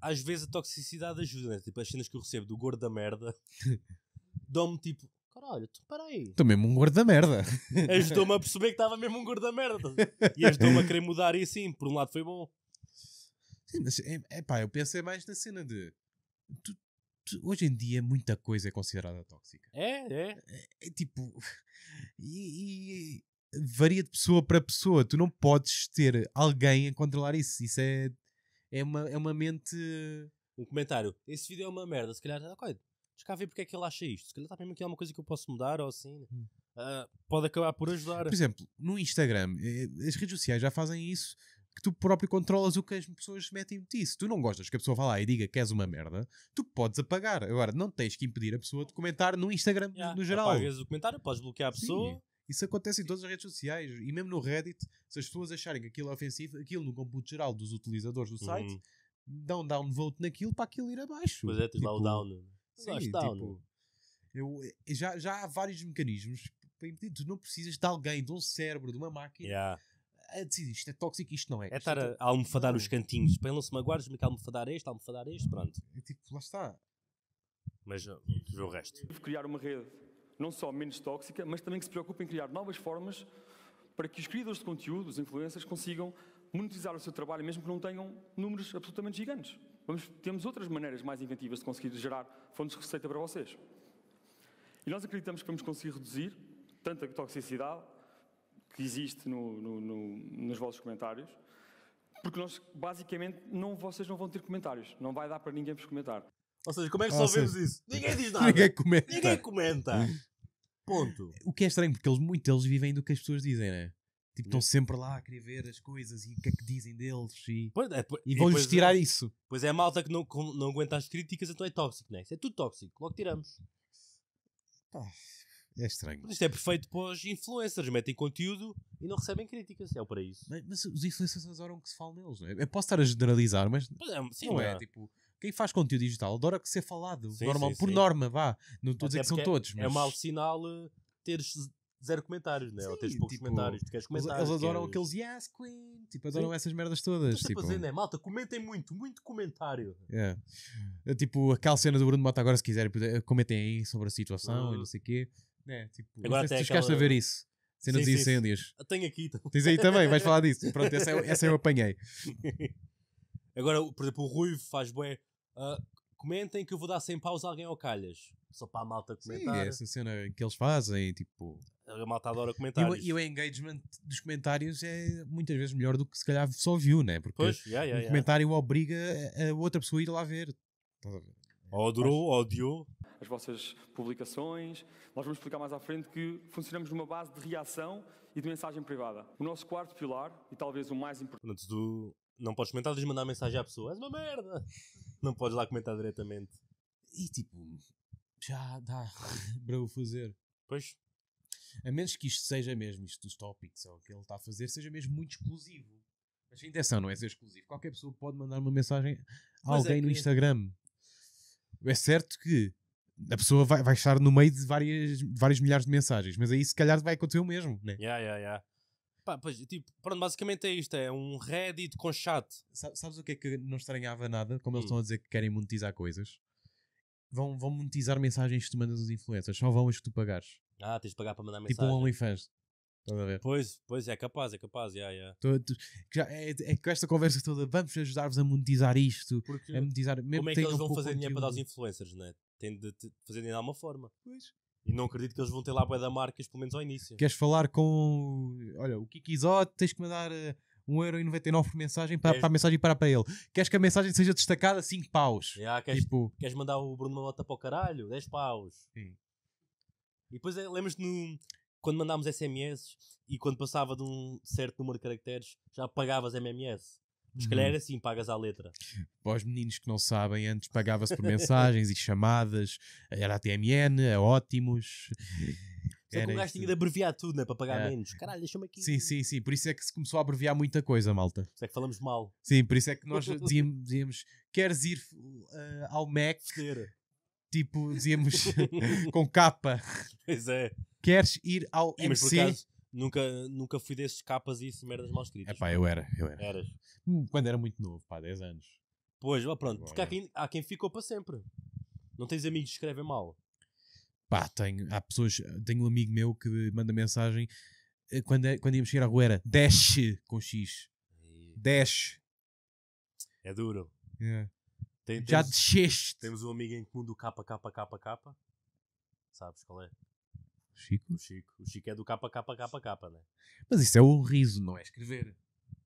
às vezes a toxicidade ajuda, né? Tipo, as cenas que eu recebo do gordo da merda dão-me tipo, caralho, então, peraí. Estou mesmo um gordo da merda. Ajudou-me a perceber que estava mesmo um gordo da merda. E ajudou-me a querer mudar e assim, por um lado foi bom. Sim, mas é, é pá, eu pensei mais na cena de tu, hoje em dia muita coisa é considerada tóxica. É, é, é. é tipo. E, e, varia de pessoa para pessoa. Tu não podes ter alguém a controlar isso. Isso é, é, uma, é uma mente. Um comentário. Esse vídeo é uma merda. Se calhar, ok, deixa cá ver porque é que ele acha isto. Se calhar está mesmo aqui alguma coisa que eu posso mudar ou assim. Né? Hum. Uh, pode acabar por ajudar. Por exemplo, no Instagram, eh, as redes sociais já fazem isso que tu próprio controlas o que as pessoas metem em ti. Se Tu não gostas que a pessoa vá lá e diga que és uma merda, tu podes apagar. Agora, não tens que impedir a pessoa de comentar no Instagram yeah, no geral. Apagas o comentário, podes bloquear a pessoa. Sim. Isso acontece em todas as redes sociais e mesmo no Reddit, se as pessoas acharem que aquilo é ofensivo, aquilo no computo geral dos utilizadores do site, uhum. dão downvote naquilo para aquilo ir abaixo. Pois é, tens tipo, o down. Né? Sim, down. Tipo, né? eu, eh, já, já há vários mecanismos para impedir. Tu não precisas de alguém, de um cérebro, de uma máquina. Yeah a decidir isto é tóxico, isto não é. É estar é a, a almofadar os cantinhos. não se me agora, me que almofadar este, almofadar este, pronto. É tipo, lá está. Mas eh, vê o resto. Criar uma rede não só menos tóxica, mas também que se preocupe em criar novas formas para que os criadores de conteúdo, os influencers, consigam monetizar o seu trabalho, mesmo que não tenham números absolutamente gigantes. Vamos, temos outras maneiras mais inventivas de conseguir gerar fontes de receita para vocês. E nós acreditamos que vamos conseguir reduzir tanto a toxicidade que existe no, no, no, nos vossos comentários, porque nós, basicamente, não, vocês não vão ter comentários. Não vai dar para ninguém vos comentar. Ou seja, como é que resolvemos isso? Ninguém diz nada. Ninguém comenta. Ninguém comenta. Ponto. O que é estranho, porque eles, muito eles vivem do que as pessoas dizem, né? Tipo, estão hum. sempre lá a querer ver as coisas e o que é que dizem deles e, é, e vão-lhes é. tirar é, isso. Pois é, a malta que não, não aguenta as críticas, então é tóxico, né? Isso é tudo tóxico, logo tiramos. Pá, é estranho. isto é perfeito para os influencers, metem conteúdo e não recebem críticas, é o paraíso. Mas, mas os influencers adoram que se fale neles, não é? Eu posso estar a generalizar, mas é, sim, não é? é? Tipo, quem faz conteúdo digital adora que seja falado, sim, normal, sim, por norma, vá. Não estou a dizer é que são é todos. É mas... É mau sinal eh, teres zero comentários, não é? Sim, Ou teres poucos tipo, comentários, tu queres comentários. Eles adoram queres... aqueles yes, Queen, tipo, adoram Sim. essas merdas todas. Então, tipo, fazer, tipo, né? Malta, comentem muito, muito comentário. É. Tipo, aquela cena do Bruno Mota, agora, se quiserem, comentem aí sobre a situação e uhum. não sei o quê. É, tipo, Agora não sei se tu aquela... a ver isso. Cenas sim, de incêndios. Sim. Tenho aqui. Tens aí também, vais falar disso. Pronto, essa, essa eu apanhei. Agora, por exemplo, o Ruivo faz bué. Uh, comentem que eu vou dar sem paus a alguém ao Calhas. Só para a malta comentar. Sim, é essa cena que eles fazem, tipo... A malta adora comentários. E o, e o engagement dos comentários é muitas vezes melhor do que se calhar só viu, né? Porque pois, yeah, yeah, um yeah. comentário obriga a outra pessoa a ir lá ver? odorou, odiou. As vossas publicações. Nós vamos explicar mais à frente que funcionamos numa base de reação e de mensagem privada. O nosso quarto pilar, e talvez o mais importante. Antes do. Não podes comentar, tens mandar mensagem à pessoa. És uma merda! Não podes lá comentar diretamente. E tipo, já dá para o fazer. Pois. A menos que isto seja mesmo, isto dos topics ou o que ele está a fazer, seja mesmo muito exclusivo. Mas a intenção não é ser exclusivo. Qualquer pessoa pode mandar uma mensagem a é, alguém é que... no Instagram é certo que a pessoa vai, vai estar no meio de várias, várias milhares de mensagens, mas aí se calhar vai acontecer o mesmo, né? Yeah, yeah, yeah. Pá, pois, tipo, pronto, basicamente é isto, é um Reddit com chat. sabes o que é que não estranhava nada? Como hum. eles estão a dizer que querem monetizar coisas, vão, vão monetizar mensagens que tu mandas aos influencers, só vão as que tu pagares. Ah, tens de pagar para mandar mensagens. Tipo um OnlyFans. Estás a ver? Pois, pois é capaz, é capaz, yeah, yeah. Tu, tu, já, é, é com esta conversa toda, vamos ajudar-vos a monetizar isto, Porque a monetizar, mesmo como é que eles vão um fazer dinheiro para dar aos influencers, né? Tem de fazer de alguma forma. Pois. E não acredito que eles vão ter lá boia da marcas, pelo menos ao início. Queres falar com, olha, o Kiki tens que mandar... Uh, eh, 1,99€ por mensagem para, para a mensagem parar para ele. Queres que a mensagem seja destacada? 5 paus. Yeah, queres, tipo... queres mandar o Bruno Mota para o caralho? 10 paus. Sim. E depois é, lembras-te no, quando mandámos SMS e quando passava de um certo número de caracteres, já pagavas MMS. Se calhar era uhum. assim, pagas à letra. Para os meninos que não sabem, antes pagava-se por mensagens e chamadas, era a TMN, a Ótimos. Só era que o gajo tinha de abreviar tudo, né? Para pagar é. menos. Caralho, deixa-me aqui. Sim, sim, sim. Por isso é que se começou a abreviar muita coisa, malta. Por isso é que falamos mal. Sim, por isso é que nós dizíamos, queres ir uh, ao Mac? Tipo, dizíamos com capa. Pois é. Queres ir ao MC? Acaso, nunca, nunca fui desses capas e isso, merdas mal escritas. É pá, eu era, eu era. Eras. Hum, quando era muito novo, pá, 10 anos. Pois, ó, pronto, Agora. porque há quem, há quem ficou para sempre. Não tens amigos que escrevem mal. Pá, tenho, há pessoas, tenho um amigo meu que manda mensagem eh, quando, eh, quando íamos chegar à rua era desce com X. Desce. É duro. É. Tem, Já temos, desceste. Temos um amigo em comum do capa Sabes qual é? O Chico? O Chico. O Chico é do capa né? Mas isso é o riso, não é escrever.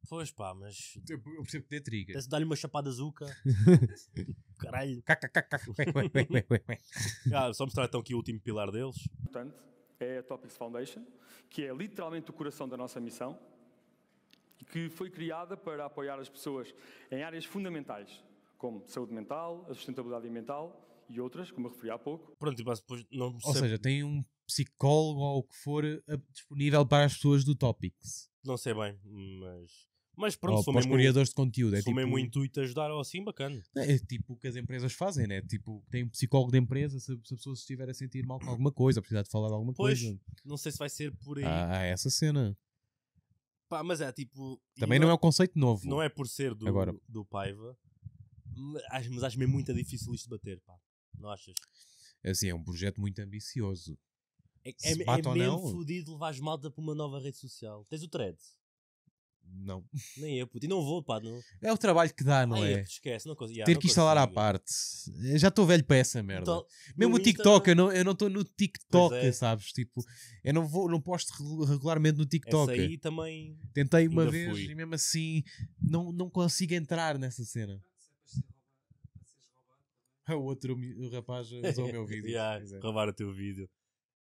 Pois pá, mas. Eu percebo que tem triga. Tens de dar-lhe uma chapada azuca. Caralho. ah, só mostrar então aqui o último pilar deles. Portanto, é a Topics Foundation, que é literalmente o coração da nossa missão, que foi criada para apoiar as pessoas em áreas fundamentais como saúde mental, a sustentabilidade ambiental e outras, como eu referi há pouco. Pronto, mas depois não Ou sei... seja, tem um psicólogo ou o que for eh, disponível para as pessoas do Topics. Não sei bem, mas. Mas pronto, são mesmo criadores de conteúdo. É tipo... mesmo o intuito ajudar ou assim, bacana. É, tipo o que as empresas fazem, né? Tipo, tem um psicólogo da empresa se, se a pessoa se estiver a sentir mal com alguma coisa, a precisar de falar de alguma pois, coisa. Não sei se vai ser por aí. Ah, essa cena. Pá, mas é tipo. Também não, não, é um conceito novo. Não é por ser do, Agora. do Paiva mas acho mesmo muito difícil isto bater, pá. Não achas? É assim, é um projeto muito ambicioso. É, é, é mesmo fodido levares malta para uma nova rede social. Tens o thread? Não. Nem eu, puto. E não vou, pá. Não... É o trabalho que dá, não Ai, é? Esquece, não consigo, Ter não que instalar à parte. Eu já estou velho para essa merda. Então, mesmo o TikTok, Insta... eu não eu não estou no TikTok, é. sabes? Tipo, eu não, vou, não posto regularmente no TikTok. Essa aí também. Tentei uma vez fui. e mesmo assim não, não consigo entrar nessa cena. o outro o rapaz usou o meu vídeo. yeah, é. Roubaram o teu vídeo.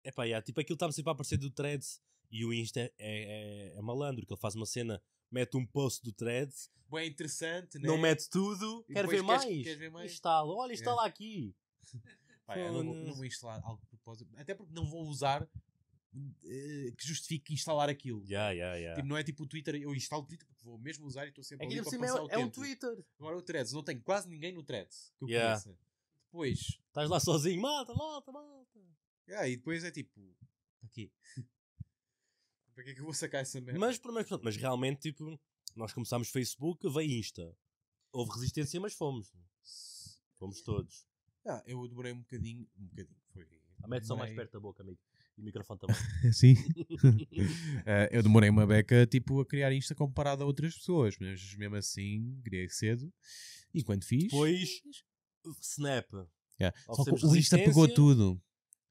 É pá, yeah, tipo, aquilo estava sempre a aparecer do Threads e o Insta é, é, é malandro, que ele faz uma cena mete um post do threads. Bem interessante, né? Não mete tudo. quer ver, queres, mais. Queres ver mais. Instala. Olha, instala é. aqui. Pá, eu não, não, vou instalar algo de propósito. Até porque não vou usar eh, que justifique instalar aquilo. Yeah, yeah, yeah. Tipo, não é tipo o Twitter. Eu instalo o Twitter porque vou mesmo usar e estou sempre é passar é, o é tempo. É um Twitter. Agora o threads. Não tenho quase ninguém no threads que eu yeah. conheça. Depois. Estás lá sozinho, malta, malta, malta. e depois é tipo. Aqui. Para que é que eu vou sacar essa merda? Mas, primeiro, pronto, mas realmente, tipo, nós começámos Facebook, veio Insta. Houve resistência, mas fomos. Fomos todos. Ah, eu demorei um bocadinho. Um bocadinho. Foi. A mete só mais perto da boca, amigo. E o microfone também. Sim. uh, eu demorei uma beca, tipo, a criar Insta comparado a outras pessoas. Mas mesmo assim, criei cedo. E quando fiz. Depois Snap. Yeah. O Insta pegou tudo.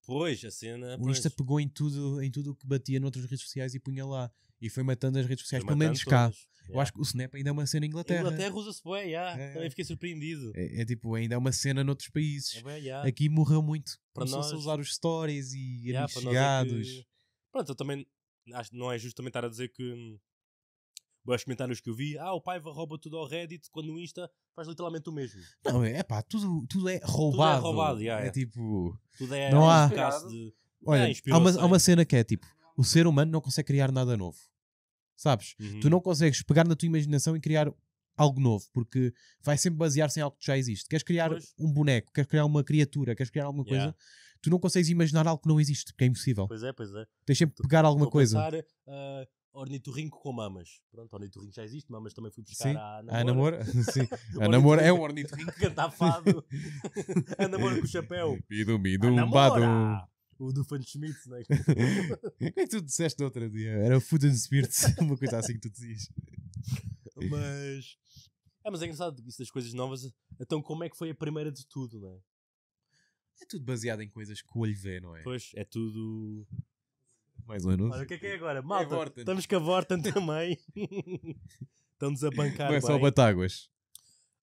Pois, a cena. O Insta pois. pegou em tudo em tudo que batia noutras redes sociais e punha lá. E foi matando as redes sociais, foi pelo menos cá. Eu yeah. acho que o Snap ainda é uma cena em Inglaterra. Inglaterra usa-se bem, yeah. é. também fiquei surpreendido. É, é, tipo, ainda é uma cena noutros países. É bem, yeah. Aqui morreu muito. Para nós a usar os stories e yeah, amigos chegados. É que... Pronto, eu também acho, não é justo também estar a dizer que os comentários que eu vi, ah, o Paiva rouba tudo ao Reddit, quando no Insta faz literalmente o mesmo. Não, é pá, tudo, tudo é roubado. Tudo é roubado, yeah, é, é tipo. Tudo é não há... De... Olha, é, há, uma, há uma cena que é tipo: o ser humano não consegue criar nada novo. Sabes? Uhum. Tu não consegues pegar na tua imaginação e criar algo novo, porque vai sempre basear-se em algo que já existe. Queres criar pois. um boneco, queres criar uma criatura, queres criar alguma coisa, yeah. tu não consegues imaginar algo que não existe, porque é impossível. Pois é, pois é. Tens sempre que pegar alguma coisa. Pensar, uh ornitorrinco com mamas. Pronto, ornitorrinco já existe, mamas também fui buscar Sim. à ah, Namor. A Sim. A Namor é um ornitorrinco. Cantafado. a Namor com o chapéu. Bidum, bidum, badum. O do Fan Schmidt, não né? é? O que tu disseste no outro dia? Era Food and Spirits, uma coisa assim que tu dizias. Mas. É, mas é engraçado isso das coisas novas. Então, como é que foi a primeira de tudo, não é? É tudo baseado em coisas que o olho vê, não é? Pois, é tudo. Mais um anúncio. Olha, o que é que é agora? É Malta, estamos com a Vorten também. Estão-nos a bancar. Não é só bem. Batáguas.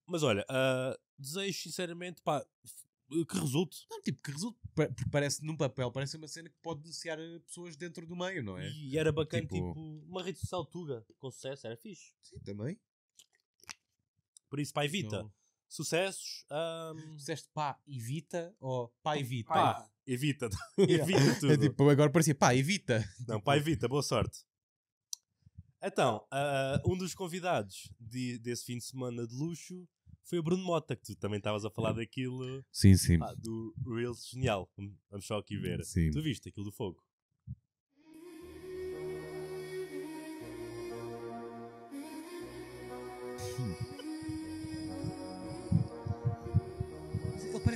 Mas olha, uh, desejo sinceramente pá, que resulte. Não, tipo, que resulte. Porque parece num papel, parece uma cena que pode denunciar eh, pessoas dentro do meio, não é? E era bacana, Tipo- tipo... uma rede social Tuga com sucesso, era fixe. Sim, também. Por isso, pá, evita. Sucessos. ahm, Disseste pá, evita ou pá, evita? Pá evita, evita é tudo. É tipo, agora parecia, pá, evita. Não, pá, evita, boa sorte. Então, uh, um dos convidados de, desse fim de semana de luxo foi o Bruno Mota, que tu também estavas a falar daquilo. Sim, sim. Ah, do Reels Genial. Vamos só aqui ver. Sim. Tu viste aquilo do fogo?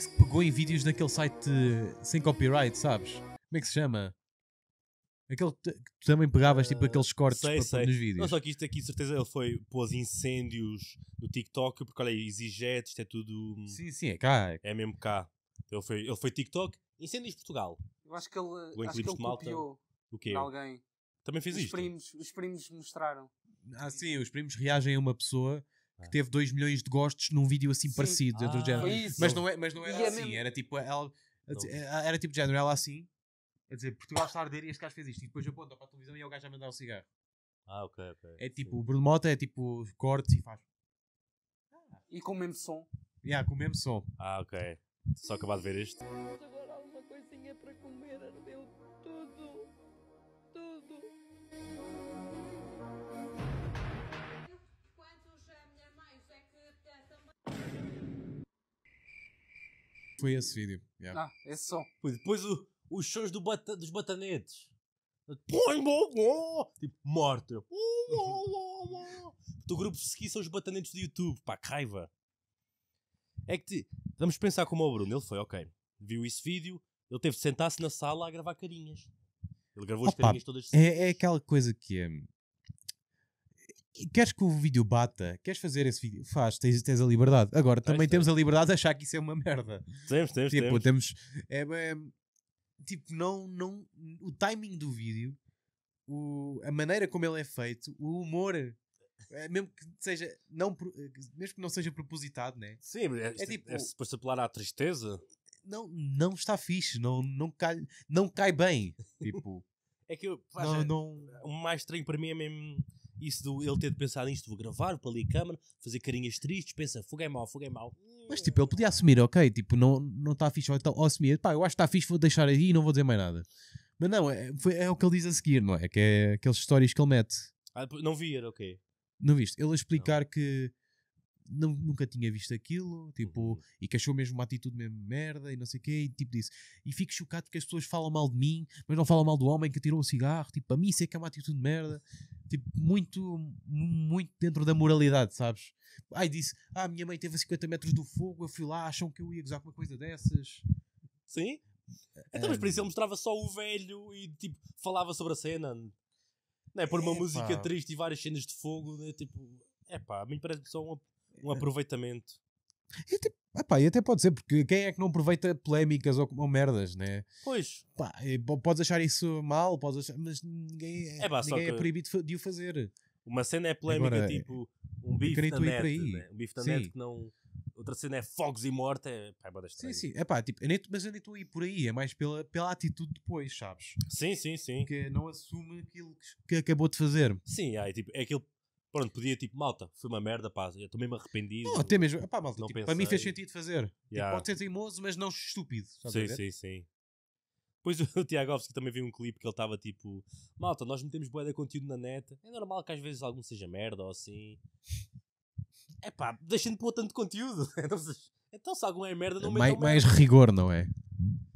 parece que pegou em vídeos daquele site eh, sem copyright, sabes? Como é que se chama? Aquele que tu também pegavas tipo aqueles ah, cortes sei, para, sei. nos vídeos. Não, só que isto aqui, certeza, ele foi pôs incêndios no TikTok, porque olha aí, EasyJet, isto é tudo. Hum, sim, sim, é cá. É, é mesmo cá. Então, ele foi, ele foi TikTok, incêndios Portugal. Eu acho que ele, eh, acho que ele copiou o quê? alguém. Também fez os isto? Primos, os primos mostraram. Ah, sim, os primos reagem a uma pessoa que teve 2 milhões de gostos num vídeo assim Sim. parecido. Ah, mas, não é, mas não era e é assim, é era tipo ela. Era tipo género, ela assim, a dizer Portugal está a arder e este gajo fez isto. E depois aponta para a televisão e é o gajo a mandar o um cigarro. Ah, ok, ok. É tipo, o Bruno Mota é tipo cortes e faz. E com o mesmo som. Yeah, com o mesmo som. Ah, ok. Só acabaste de ver isto. Agora alguma coisinha para comer, Foi esse vídeo. Yeah. Ah, esse som. depois o, os shows do bata, dos batanetes. Tipo, morto. o teu grupo seguir são os batanetes do YouTube. Pá, que raiva. É que te... vamos pensar como o Bruno. Ele foi, ok. Viu esse vídeo, ele teve de sentar-se na sala a gravar carinhas. Ele gravou as carinhas todas. É, é aquela coisa que é queres que o vídeo bata? Queres fazer esse vídeo? Faz, tens, tens a liberdade. Agora, também temos a liberdade de achar que isso é uma merda. Temos, temos, tipo, temos. É, é, tipo, não, não. O timing do vídeo, o, a maneira como ele é feito, o humor. É, mesmo que seja não eh, mesmo que não seja propositado né sim é, é, é tipo é suposto apelar à tristeza não não está fixe não não cai não cai bem tipo é que eu, não, não... o mais estranho para mim é mesmo isso do ele ter de pensar nisto, vou gravar, para ali a câmera, fazer carinhas tristes, pensa, foguei é mal, foguei é mal. Mas tipo, ele podia assumir, ok, tipo, não está não tá fixe, ou, então, ou assumir, pá, eu acho que está fixe, vou deixar aí e não vou dizer mais nada. Mas não, é, foi, é o que ele diz a seguir, não é? Que é aquelas histórias que ele mete. Ah, não vi, era o quê? Não viste? Ele a explicar não. que não, nunca tinha visto aquilo, tipo, uhum. e que achou mesmo uma atitude mesmo merda e não sei o quê, e tipo disse, E fico chocado porque as pessoas falam mal de mim, mas não falam mal do homem que tirou o cigarro, tipo, para mim isso é que é uma atitude de merda, tipo, muito, muito dentro da moralidade, sabes? Ai, disse, ah, minha mãe teve a 50 metros do fogo, eu fui lá, acham que eu ia gozar com uma coisa dessas. Sim? Eh, então, mas por isso ele eh, mostrava só o velho e, tipo, falava sobre a cena. Não é? Por uma música triste e várias cenas de fogo, né? tipo, é pá, a mim parece que só uma um aproveitamento. E até, epá, e até pode ser, porque quem é que não aproveita polémicas ou, ou merdas, né? Pois. Pá, podes achar isso mal, podes achar, mas ninguém, é, é ninguém é proibido de o fazer. Uma cena é polémica, Agora, tipo um bife da net, né? um bife da net que não... Outra cena é fogos e morte, é pá, é Sim, sim, é pá, tipo, eu nem, mas eu nem estou aí por aí, é mais pela, pela atitude depois, sabes? Sim, sim, sim. Que não assume aquilo que, que acabou de fazer. Sim, é, tipo, é aquilo Pronto, podia tipo, malta, foi uma merda, pá, eu também me arrependi. Não, até mesmo, pá, malta, não tipo, para mim fez sentido fazer. Tipo, yeah. Tipo, pode ser teimoso, mas não estúpido. Sim, sim, sim. Depois o Tiagovski também viu um clipe que ele estava tipo, malta, nós metemos boa de conteúdo na net, é normal que às vezes algum seja merda ou assim. É pá, deixem de pôr tanto conteúdo. Então, então se algum é merda, não mais, merda. mais rigor, não é?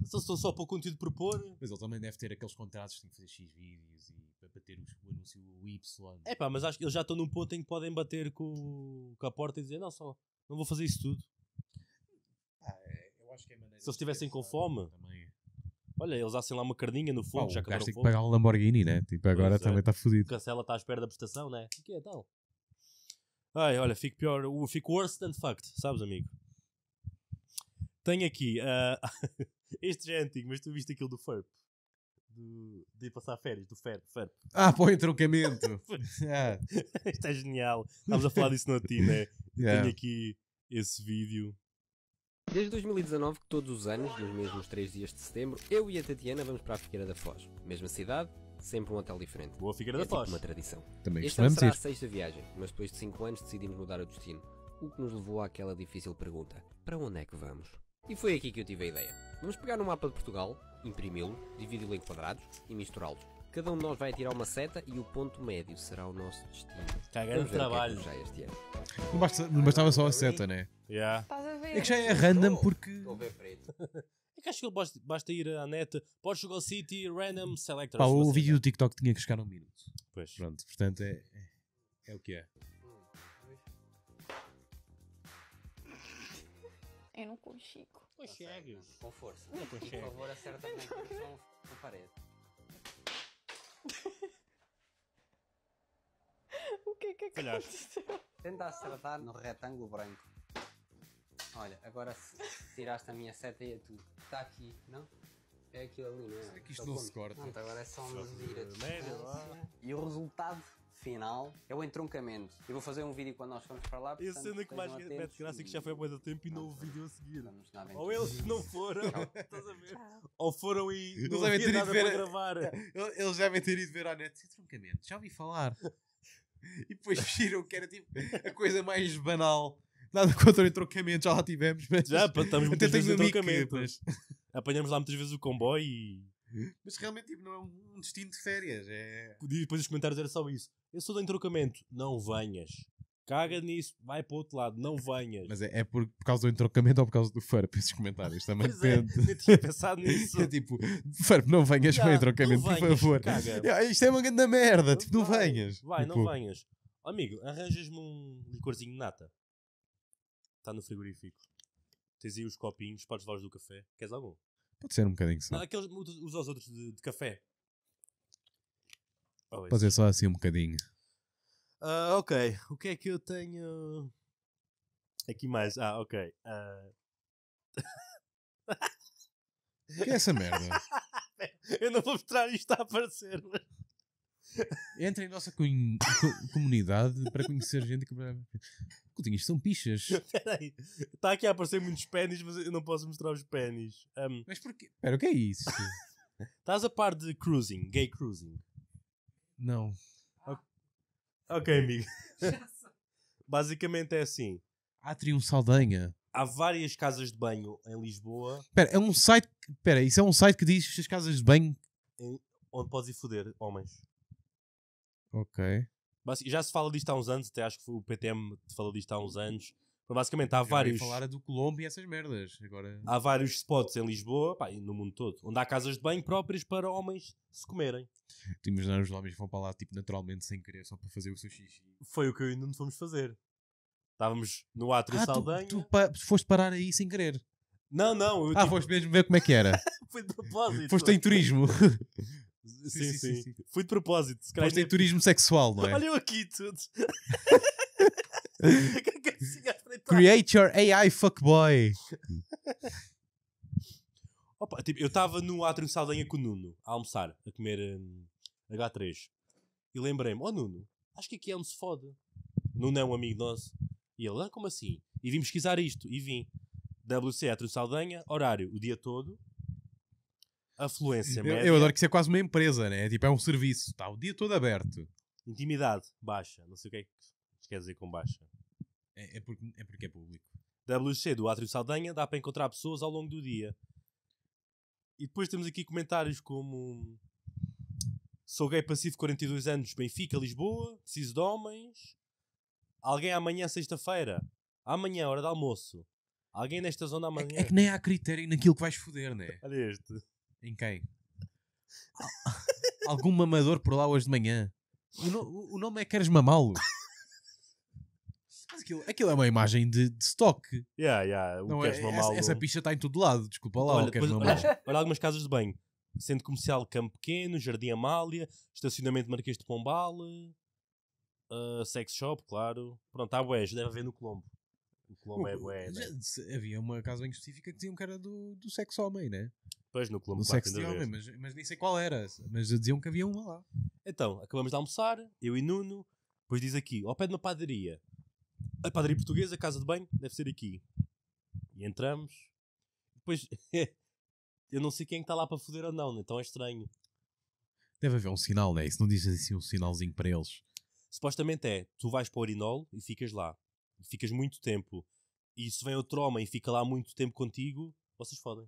Se eu sou só para o conteúdo propor. Mas ele também deve ter aqueles contratos tem tipo, que fazer X vídeos e para bater o, o anúncio Y. É pá, mas acho que eles já estão num ponto em que podem bater com, com a porta e dizer: não, só não vou fazer isso tudo. Ah, é, eu acho que é maneira. Se eles estivessem com fome. Também. Olha, eles assem lá uma carninha no fundo, já acabaram o fogo. pagar um Lamborghini, né? Tipo, agora pois é. também está é. fodido. Cancela, está à espera da prestação, né? O que é tal? Ai, olha, fico pior, fico worse than fucked, sabes, amigo? Tenho aqui, uh... este já é antigo, mas tu viste aquilo do FURP? do, de ir passar férias, do FERP. ferro Ah, para o entroncamento. yeah. É. Isto é genial. Estávamos a falar disso no time Né? Yeah. Tenho aqui esse vídeo. Desde 2019, que todos os anos, nos mesmos 3 dias de setembro, eu e a Tatiana vamos para a Figueira da Foz. Mesma cidade, sempre um hotel diferente. Boa Figueira é da tipo Foz. uma tradição. Também este ano será a sexta viagem, mas depois de 5 anos decidimos mudar o destino. O que nos levou àquela difícil pergunta: para onde é que vamos? E foi aqui que eu tive a ideia. Vamos pegar no mapa de Portugal, imprimi-lo, dividi-lo em quadrados e misturá-los. Cada um de nós vai tirar uma seta e o ponto médio será o nosso destino. Está grande é trabalho. já este ano. Não, basta, não bastava só a seta, né? Yeah. É que já é random porque. Estou preto. É que acho que basta, basta ir à net, Portugal City, random selector. Pá, o vídeo do TikTok tinha que chegar um minuto. Pois. Pronto, portanto é, é, é o que é. Eu não consigo. Tá consegue. Consegue. Com força. Não consegue. Por favor, acerta com o na parede. o que é que aconteceu? Tenta acertar no retângulo branco. Olha, agora tiraste a minha seta e tu está aqui, não? É aquilo ali, não é? Será que isto não se corta? Pronto, agora é só medir a E o resultado final é o entroncamento. Eu vou fazer um vídeo quando nós formos para lá. Portanto, é cena que mais mete graça que já foi há muito tempo e não houve vídeo a seguir. Ou eles não foram, Ou foram e não havia nada para gravar. Eles devem ter ido ver à net. Entroncamento, já ouvi falar. E depois viram que era tipo a coisa mais banal. Nada contra o entroncamento, já lá tivemos. Mas já, estamos muitas vezes em entroncamento. Apanhamos lá muitas vezes o comboio e mas realmente tipo, não é um destino de férias. É... E depois os comentários era só isso. Eu sou do entrocamento. Não venhas. Caga nisso, vai para o outro lado, não venhas. Mas é, é por, por causa do entrocamento ou por causa do FURP, esses comentários também pois é, depende. É, eu tinha pensado nisso. É tipo, FURP, não venhas para o entrocamento, por favor. Caga. Isto é uma grande merda, não tipo, vai, não venhas. Vai, tipo. não venhas. Tipo, amigo, arranjas-me um licorzinho de nata. Está no frigorífico. Tens aí os copinhos, podes levar do café. Queres algum? Pode ser um bocadinho só. Ah, aqueles, os aos outros de, de café. Oh, Pode ser só assim um bocadinho. Uh, ok, o que é que eu tenho aqui mais? Ah, ok. Uh... que é essa merda? eu não vou mostrar isto a aparecer. Mas... Entra em nossa co comunidade para conhecer gente que. Coutinho, isto são pichas. Peraí, está aqui a aparecer muitos pênis, mas eu não posso mostrar os pênis. Um... Mas porquê? Espera, o que é isso? Estás a par de cruising, gay cruising? Não. Ok, amigo. Basicamente é assim. Atrium Saldanha. Há várias casas de banho em Lisboa. Espera, é um site. Espera, isso é um site que diz as casas de banho. Em... Onde podes ir foder homens. Ok. Já se fala disto há uns anos, até acho que o PTM falou disto há uns anos. Mas basicamente há Eu vários. falar do Colombo e essas merdas. Agora... Há vários spots em Lisboa pá, e no mundo todo, onde há casas de banho próprias para homens se comerem. Tu tipo, imaginar os homens vão para lá tipo, naturalmente sem querer, só para fazer o seu xixi. Foi o que eu ainda não fomos fazer. Estávamos no átrio ah, Saldanha. Tu, tu pa foste parar aí sem querer. Não, não. Eu, ah, tipo... foste mesmo ver como é que era. Foi de propósito. Foste em turismo. Sim, sim, sim. Fui de propósito. Se Mas tem é turismo sexual, não é? Olha eu aqui tudo. É Create your AI fuckboy. Opa, tipo, eu estava no Átrio Saldanha com o Nuno a almoçar, a comer H3. Hum, e lembrei-me, ó oh, Nuno, acho que aqui é onde se fode. Nuno é um amigo nosso. E ele, ah, como assim? E vim pesquisar isto. E vim. WC Átrio Saldanha, horário o dia todo, afluência média. Eu, adoro que isso é quase uma empresa, né? É tipo, é um serviço, está o dia todo aberto. Intimidade, baixa. Não sei o que é que quer dizer com baixa. É, é, porque, é porque é público. WC do Átrio Saldanha dá para encontrar pessoas ao longo do dia. E depois temos aqui comentários como Sou gay passivo 42 anos, Benfica, Lisboa, preciso de homens. Alguém amanhã, sexta-feira. Amanhã, hora de almoço. Alguém nesta zona é, amanhã. É, é que nem há critério naquilo que vais foder, né? Olha este. Em quem? Algum mamador por lá hoje de manhã. O, no, o nome é Queres Mamá-lo? Aquilo, aquilo, é uma imagem de, de stock. Yeah, yeah. O não, queres é, mamá-lo. Essa, essa picha está em todo lado, desculpa lá. Olha, depois, olha, olha algumas casas de banho. Centro Comercial Campo Pequeno, Jardim Amália, Estacionamento Marquês de Pombal, uh, Sex Shop, claro. Pronto, há boés, deve haver no Colombo. O Colombo é bué, né? Já, Havia uma casa bem específica que diziam que era do, do sexo homem, né? Pois, no Colombo Do sexo de homem, mas, mas nem sei qual era. Mas diziam que havia uma lá. Então, acabamos de almoçar, eu e Nuno. Depois diz aqui, ao pé de uma padaria. A padaria portuguesa, a casa de banho, deve ser aqui. E entramos. Depois, eu não sei quem é está lá para foder ou não, né? então é estranho. Deve haver um sinal, né? Se não diz assim um sinalzinho para eles. Supostamente é, tu vais para o urinol e ficas lá ficas muito tempo e se vem outro homem e fica lá muito tempo contigo, vocês fodem.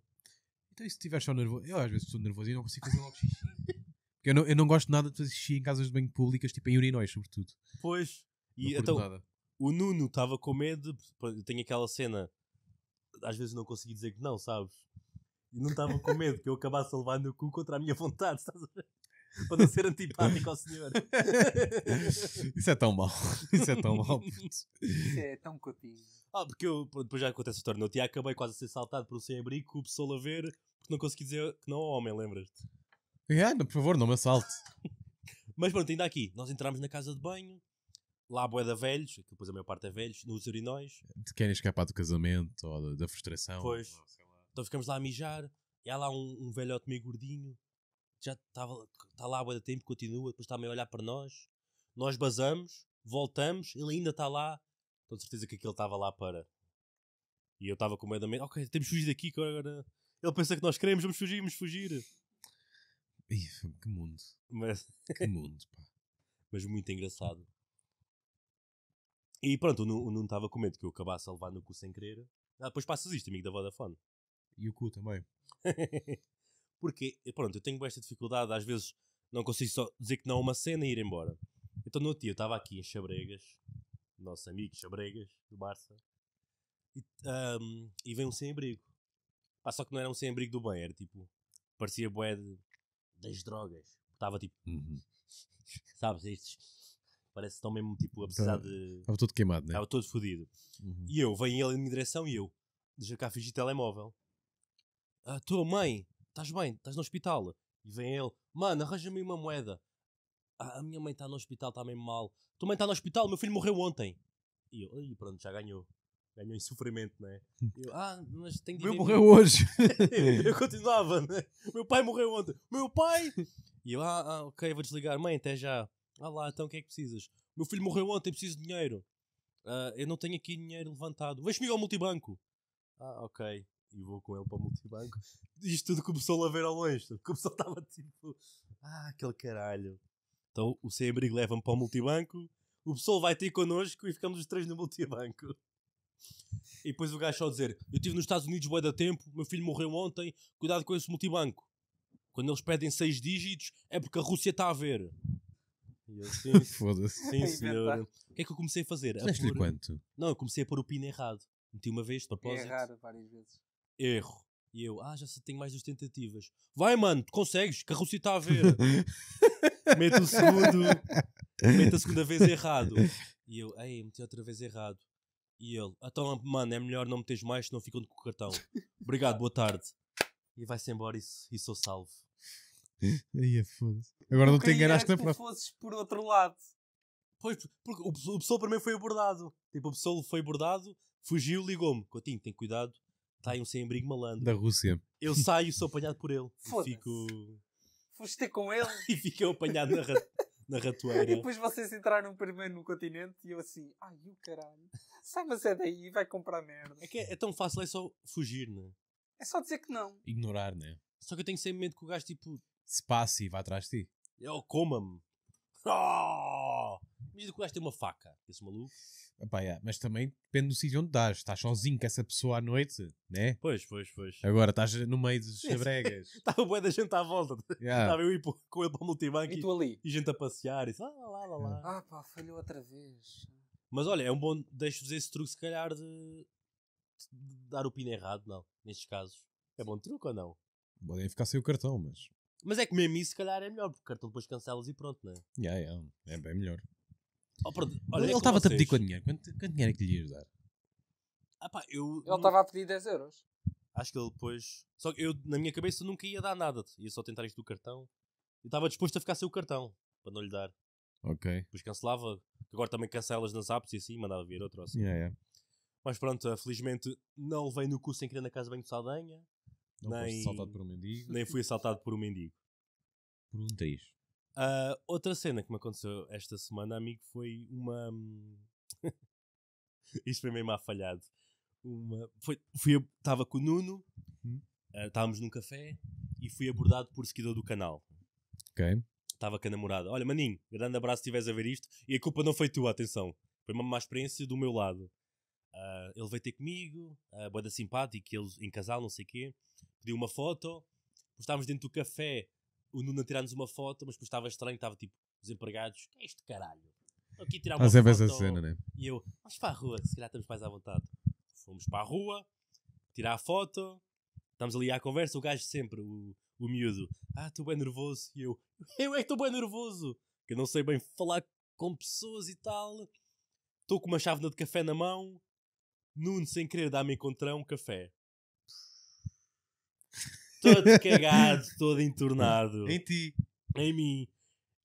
Então e se estiver só nervoso? Eu às vezes estou nervoso e não consigo fazer logo xixi. Porque eu não, eu não gosto nada de fazer xixi em casas de banho públicas, tipo em urinóis, sobretudo. Pois. E não então, nada. o Nuno estava com medo, tenho aquela cena, às vezes não consegui dizer que não, sabes? E não estava com medo que eu acabasse a levar no cu contra a minha vontade, estás a ver? para não ser antipático ao senhor. Isso é tão mau. Isso é tão mau. Isso é tão cotinho. Ah, porque eu depois já acontece a história. No outro acabei quase a ser saltado por um sem-abrigo o pessoal a ver porque não consegui dizer que não é homem, lembras-te? Yeah, é, por favor, não me assalte. Mas pronto, ainda aqui. Nós entramos na casa de banho. Lá a boeda velhos, que depois a maior parte é velhos, nos urinóis. Te querem escapar do casamento ou da, frustração. Pois. Então ficamos lá a mijar. E há lá um, um velhote meio gordinho já está, está lá há muito tempo, continua, depois está a meio olhar para nós. Nós basamos, voltamos, ele ainda está lá. Tenho certeza que aquilo estava lá para. E eu estava com medo da mente, ok, temos fugido daqui, agora. Ele pensa que nós queremos, vamos fugir, vamos fugir. Que mundo. Mas... Que mundo, pá. Mas muito engraçado. E pronto, o Nuno estava com medo que eu acabasse a levar no cu sem querer. Ah, depois passas isto, amigo da Vodafone. E o cu também. Porque, pronto, eu tenho esta dificuldade, às vezes não consigo só dizer que não a uma cena e ir embora. Então no dia eu estava aqui em Xabregas, nosso amigo Xabregas, do Barça, e, um, e veio um sem-abrigo. Ah, só que não era um sem-abrigo do bem, era tipo, parecia boé das drogas. Estava tipo, uhum. sabes, estes, parece que estão mesmo tipo a precisar tá. de... Estava todo queimado, né? Estava todo fodido. Uhum. E eu, vem ele em minha direção e eu, deixa cá fingir telemóvel. A ah, tua mãe, estás bem, estás no hospital. E vem ele, mano, arranja-me uma moeda. Ah, a minha mãe está no hospital, está mesmo mal. Tu mãe está no hospital, meu filho morreu ontem. E eu, e pronto, já ganhou. Ganhou em sofrimento, é? Eu, ah, mas tenho Meu morreu hoje. eu continuava, né? Meu pai morreu ontem. Meu pai! E eu, ah, ah, ok, vou desligar. Mãe, até já. Ah lá, então o que é que precisas? Meu filho morreu ontem, preciso de dinheiro. Ah, eu não tenho aqui dinheiro levantado. vejo comigo ao multibanco. Ah, ok e vou com ele para o multibanco. Isto tudo começou a ver ao longe. O pessoal estava tipo, ah, aquele caralho. Então o sem abrigo leva-me para o multibanco, o pessoal vai ter connosco e ficamos os três no multibanco. E depois o gajo só dizer: Eu estive nos Estados Unidos boa da tempo, meu filho morreu ontem, cuidado com esse multibanco. Quando eles pedem seis dígitos é porque a Rússia está a ver. E eu, Foda-se. Sim, é senhor. O que é que eu comecei a fazer? A pôr... quanto? Não, eu comecei a pôr o pino errado. Meti uma vez de propósito. É errado várias vezes erro. E eu, ah, já se tem mais duas tentativas. Vai, mano, tu consegues, carrocinho está a ver. mete o segundo, mete a segunda vez errado. E eu, ei, meti outra vez errado. E ele, então, mano, é melhor não meteres mais, senão ficam com o cartão. Obrigado, boa tarde. E vai-se embora e, e sou salvo. Aí é foda Agora não te enganaste na Se fosses por outro lado. Pois, porque o, o pessoal mim foi abordado. Tipo, o pessoal foi abordado, fugiu, ligou-me. Coutinho, tem cuidado, Está aí um sem-abrigo malandro. Da Rússia. Eu saio, sou apanhado por ele. Foda-se. Fico... Foste ter com ele. e fiquei apanhado na, rat... na ratoeira. E depois vocês entraram primeiro no continente e eu assim, ai o caralho, sai você é daí e vai comprar merda. É que é, é tão fácil, é só fugir, né? É só dizer que não. Ignorar, né? Só que eu tenho sempre medo que o gajo tipo. Se passe e vá atrás de ti. Eu coma-me. Oh! Mas o gajo tem uma faca, esse maluco. Epá, yeah, mas também depende do sítio onde estás. Estás sozinho com essa pessoa à noite, né? Pois, pois, pois. Agora estás no meio dos chabregas. Estava boa da gente à volta. Estava Yeah. eu com ele para o multibanco E e, tu ali? e gente a passear. E ah, lá, lá, lá, lá. Ah pá, falhou outra vez. Mas olha, é um bom. Deixo-vos esse truque, se calhar, de, de dar o pino errado, não. Nestes casos. É bom truque ou não? Podem ficar sem o cartão, mas. Mas é que mesmo isso, se calhar, é melhor, porque o cartão depois cancelas e pronto, não é? Yeah, yeah, é bem melhor. Oh, Olha, ele é estava-te a pedir quanto dinheiro? Quanto, quanto dinheiro é que lhe ias dar? Ah, pá, eu, Ele estava a pedir 10 euros. Acho que ele depois. Só que eu, na minha cabeça, nunca ia dar nada. Ia só tentar isto do cartão. Eu estava disposto a ficar sem o cartão, para não lhe dar. Ok. Depois cancelava. Agora também cancelas nas apps e assim, mandava vir outro assim. Yeah, yeah. Mas pronto, eh, felizmente não levei no cu sem querer na casa bem de Saldanha. Não nem, assaltado por um mendigo. Nem fui assaltado por um mendigo. Por um teixe. Uh, outra cena que me aconteceu esta semana, amigo, foi uma. Isto foi meio mal falhado. Uma... Foi... Fui Estava com o Nuno, uh, estávamos num café e fui abordado por seguidor do canal. Ok. Estava com a namorada. Olha, maninho, grande abraço se estiveres a ver isto. E a culpa não foi tua, atenção. Foi uma má experiência do meu lado. Uh, ele veio ter comigo, uh, boda simpática, eles em casal, não sei o quê. Pediu uma foto. Estávamos dentro do café o Nuno a tirar-nos uma foto, mas depois estava estranho, estava tipo, os empregados, que é isto caralho? Estou aqui tirar uma ah, foto. Essa cena, né? E eu, vamos para a rua, se calhar estamos mais à vontade. Fomos para a rua, tirar a foto, estamos ali à conversa, o gajo sempre, o, o miúdo, ah, estou bem nervoso. E eu, eu é que estou bem nervoso, que eu não sei bem falar com pessoas e tal. Estou com uma chávena de café na mão. Nuno, sem querer, dá-me encontrar um café todo cagado, todo entornado. Em ti. Em mim.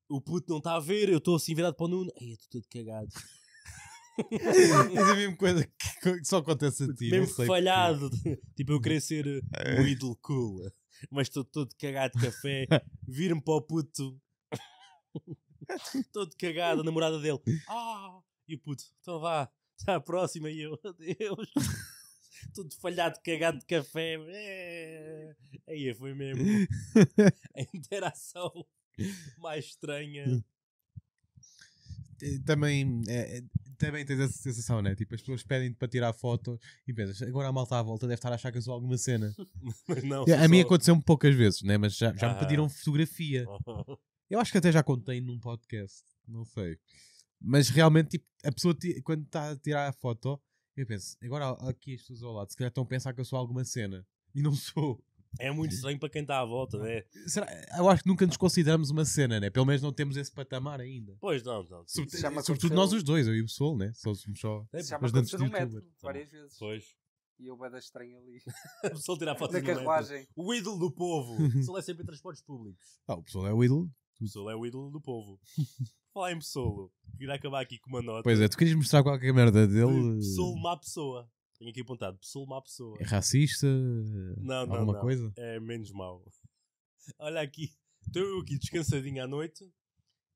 O puto não está a ver, eu estou assim virado para o Nuno. Ai, eu estou todo cagado. Mas é a mesma coisa que só acontece a ti. Mesmo falhado. Porque. Tipo, eu queria ser eh, o ídolo cool, mas estou todo cagado de café. Vir-me para o puto. todo cagado, a namorada dele. Ah! E o puto, então vá, está a próxima. E eu, adeus tudo falhado, cagado de café. É, aí foi mesmo a interação mais estranha. Também, é, é, também tens essa sensação, né? Tipo, as pessoas pedem-te para tirar foto e pensas, agora a malta à volta deve estar a achar que eu sou alguma cena. Mas não. É, a mim aconteceu-me poucas vezes, né? Mas já, já ah. me pediram fotografia. Oh. Eu acho que até já contei num podcast, não sei. Mas realmente, tipo, a pessoa quando está a tirar a foto, eu penso, agora aqui as pessoas ao lado, se calhar estão a pensar que eu sou alguma cena. E não sou. É muito estranho para quem está à volta, né? Será? Eu acho que nunca nos consideramos uma cena, né? Pelo menos não temos esse patamar ainda. Pois não, não. Sobretudo aconteceu... nós os dois, eu e o Sol, né? Só somos só. É, já me aconteceu no metro, várias vezes. Pois. E eu bada estranho ali. o pessoal tira a foto da carruagem. O ídolo do povo. O pessoal é sempre em transportes públicos. Ah, o pessoal é o ídolo. O pessoal é o ídolo do povo. Falar em Solo, queria acabar aqui com uma nota. Pois é, tu querias mostrar qualquer merda dele. Psolo, má pessoa. Tenho aqui apontado. Psolo, má pessoa. É racista? Não, não, alguma não. coisa? É menos mau. Olha aqui. Estou eu aqui descansadinho à noite.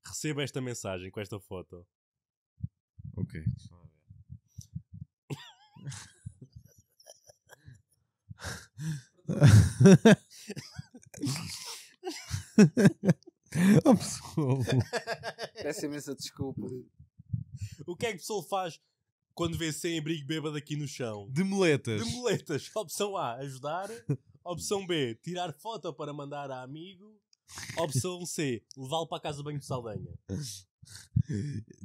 Recebo esta mensagem com esta foto. Ok. Peço imensa desculpa. O que é que o pessoal faz quando vê sem abrigo bêbado aqui no chão? De moletas. De moletas. Opção A, ajudar. Opção B, tirar foto para mandar a amigo. Opção C, levá-lo para a casa do banho de Saldanha.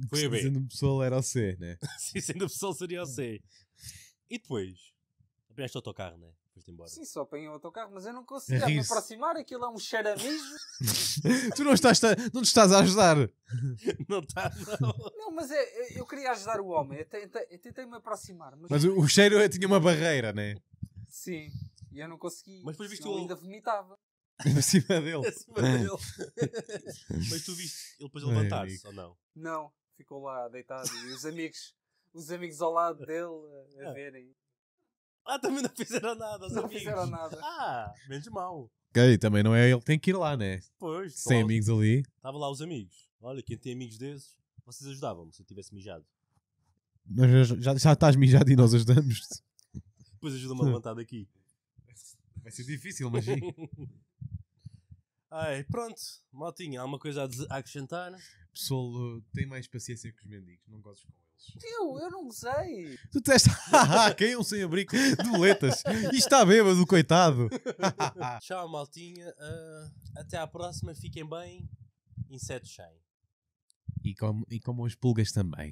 Foi a B. Sendo pessoal era o C, né? Sim, sendo pessoal seria o C. E depois? Apanhaste o autocarro, né? embora. Sim, só apanhei o autocarro, mas eu não conseguia me aproximar, aquilo é um cheiramijo. tu não estás, não te estás a ajudar. Não estás, não. Não, mas é, é, eu queria ajudar o homem, eu tentei, eu tentei me aproximar. Mas, mas o, o, cheiro é, tinha uma barreira, né? Sim, e eu não consegui. Mas depois viste o... ainda vomitava. Acima dele. Acima dele. mas tu viste ele depois levantar-se ou não? Não, ficou lá deitado e os amigos os amigos ao lado dele a ah. verem. Ah, também não fizeram nada. Não amigos. fizeram nada. Ah, menos mal. Ok, também não é ele tem que ir lá, né? Pois. Sem amigos ali. Estavam lá os amigos. Olha, quem tem amigos desses, vocês ajudavam-me se eu tivesse mijado. Mas já, já, já estás mijado e nós ajudamos. -te. Depois ajuda-me a levantar daqui. Vai ser difícil, mas Ai, pronto, maltinha, há alguma coisa a, acrescentar? Pessoal, eh, tem mais paciência que os mendigos, não gozes com eu, eu não sei. Tu testa, Caiu um sem abrigo de boletas. Isto está bêbado, coitado. Tchau, maltinha. Uh, até à próxima. Fiquem bem. Insetos cheios. E como, e como as pulgas também.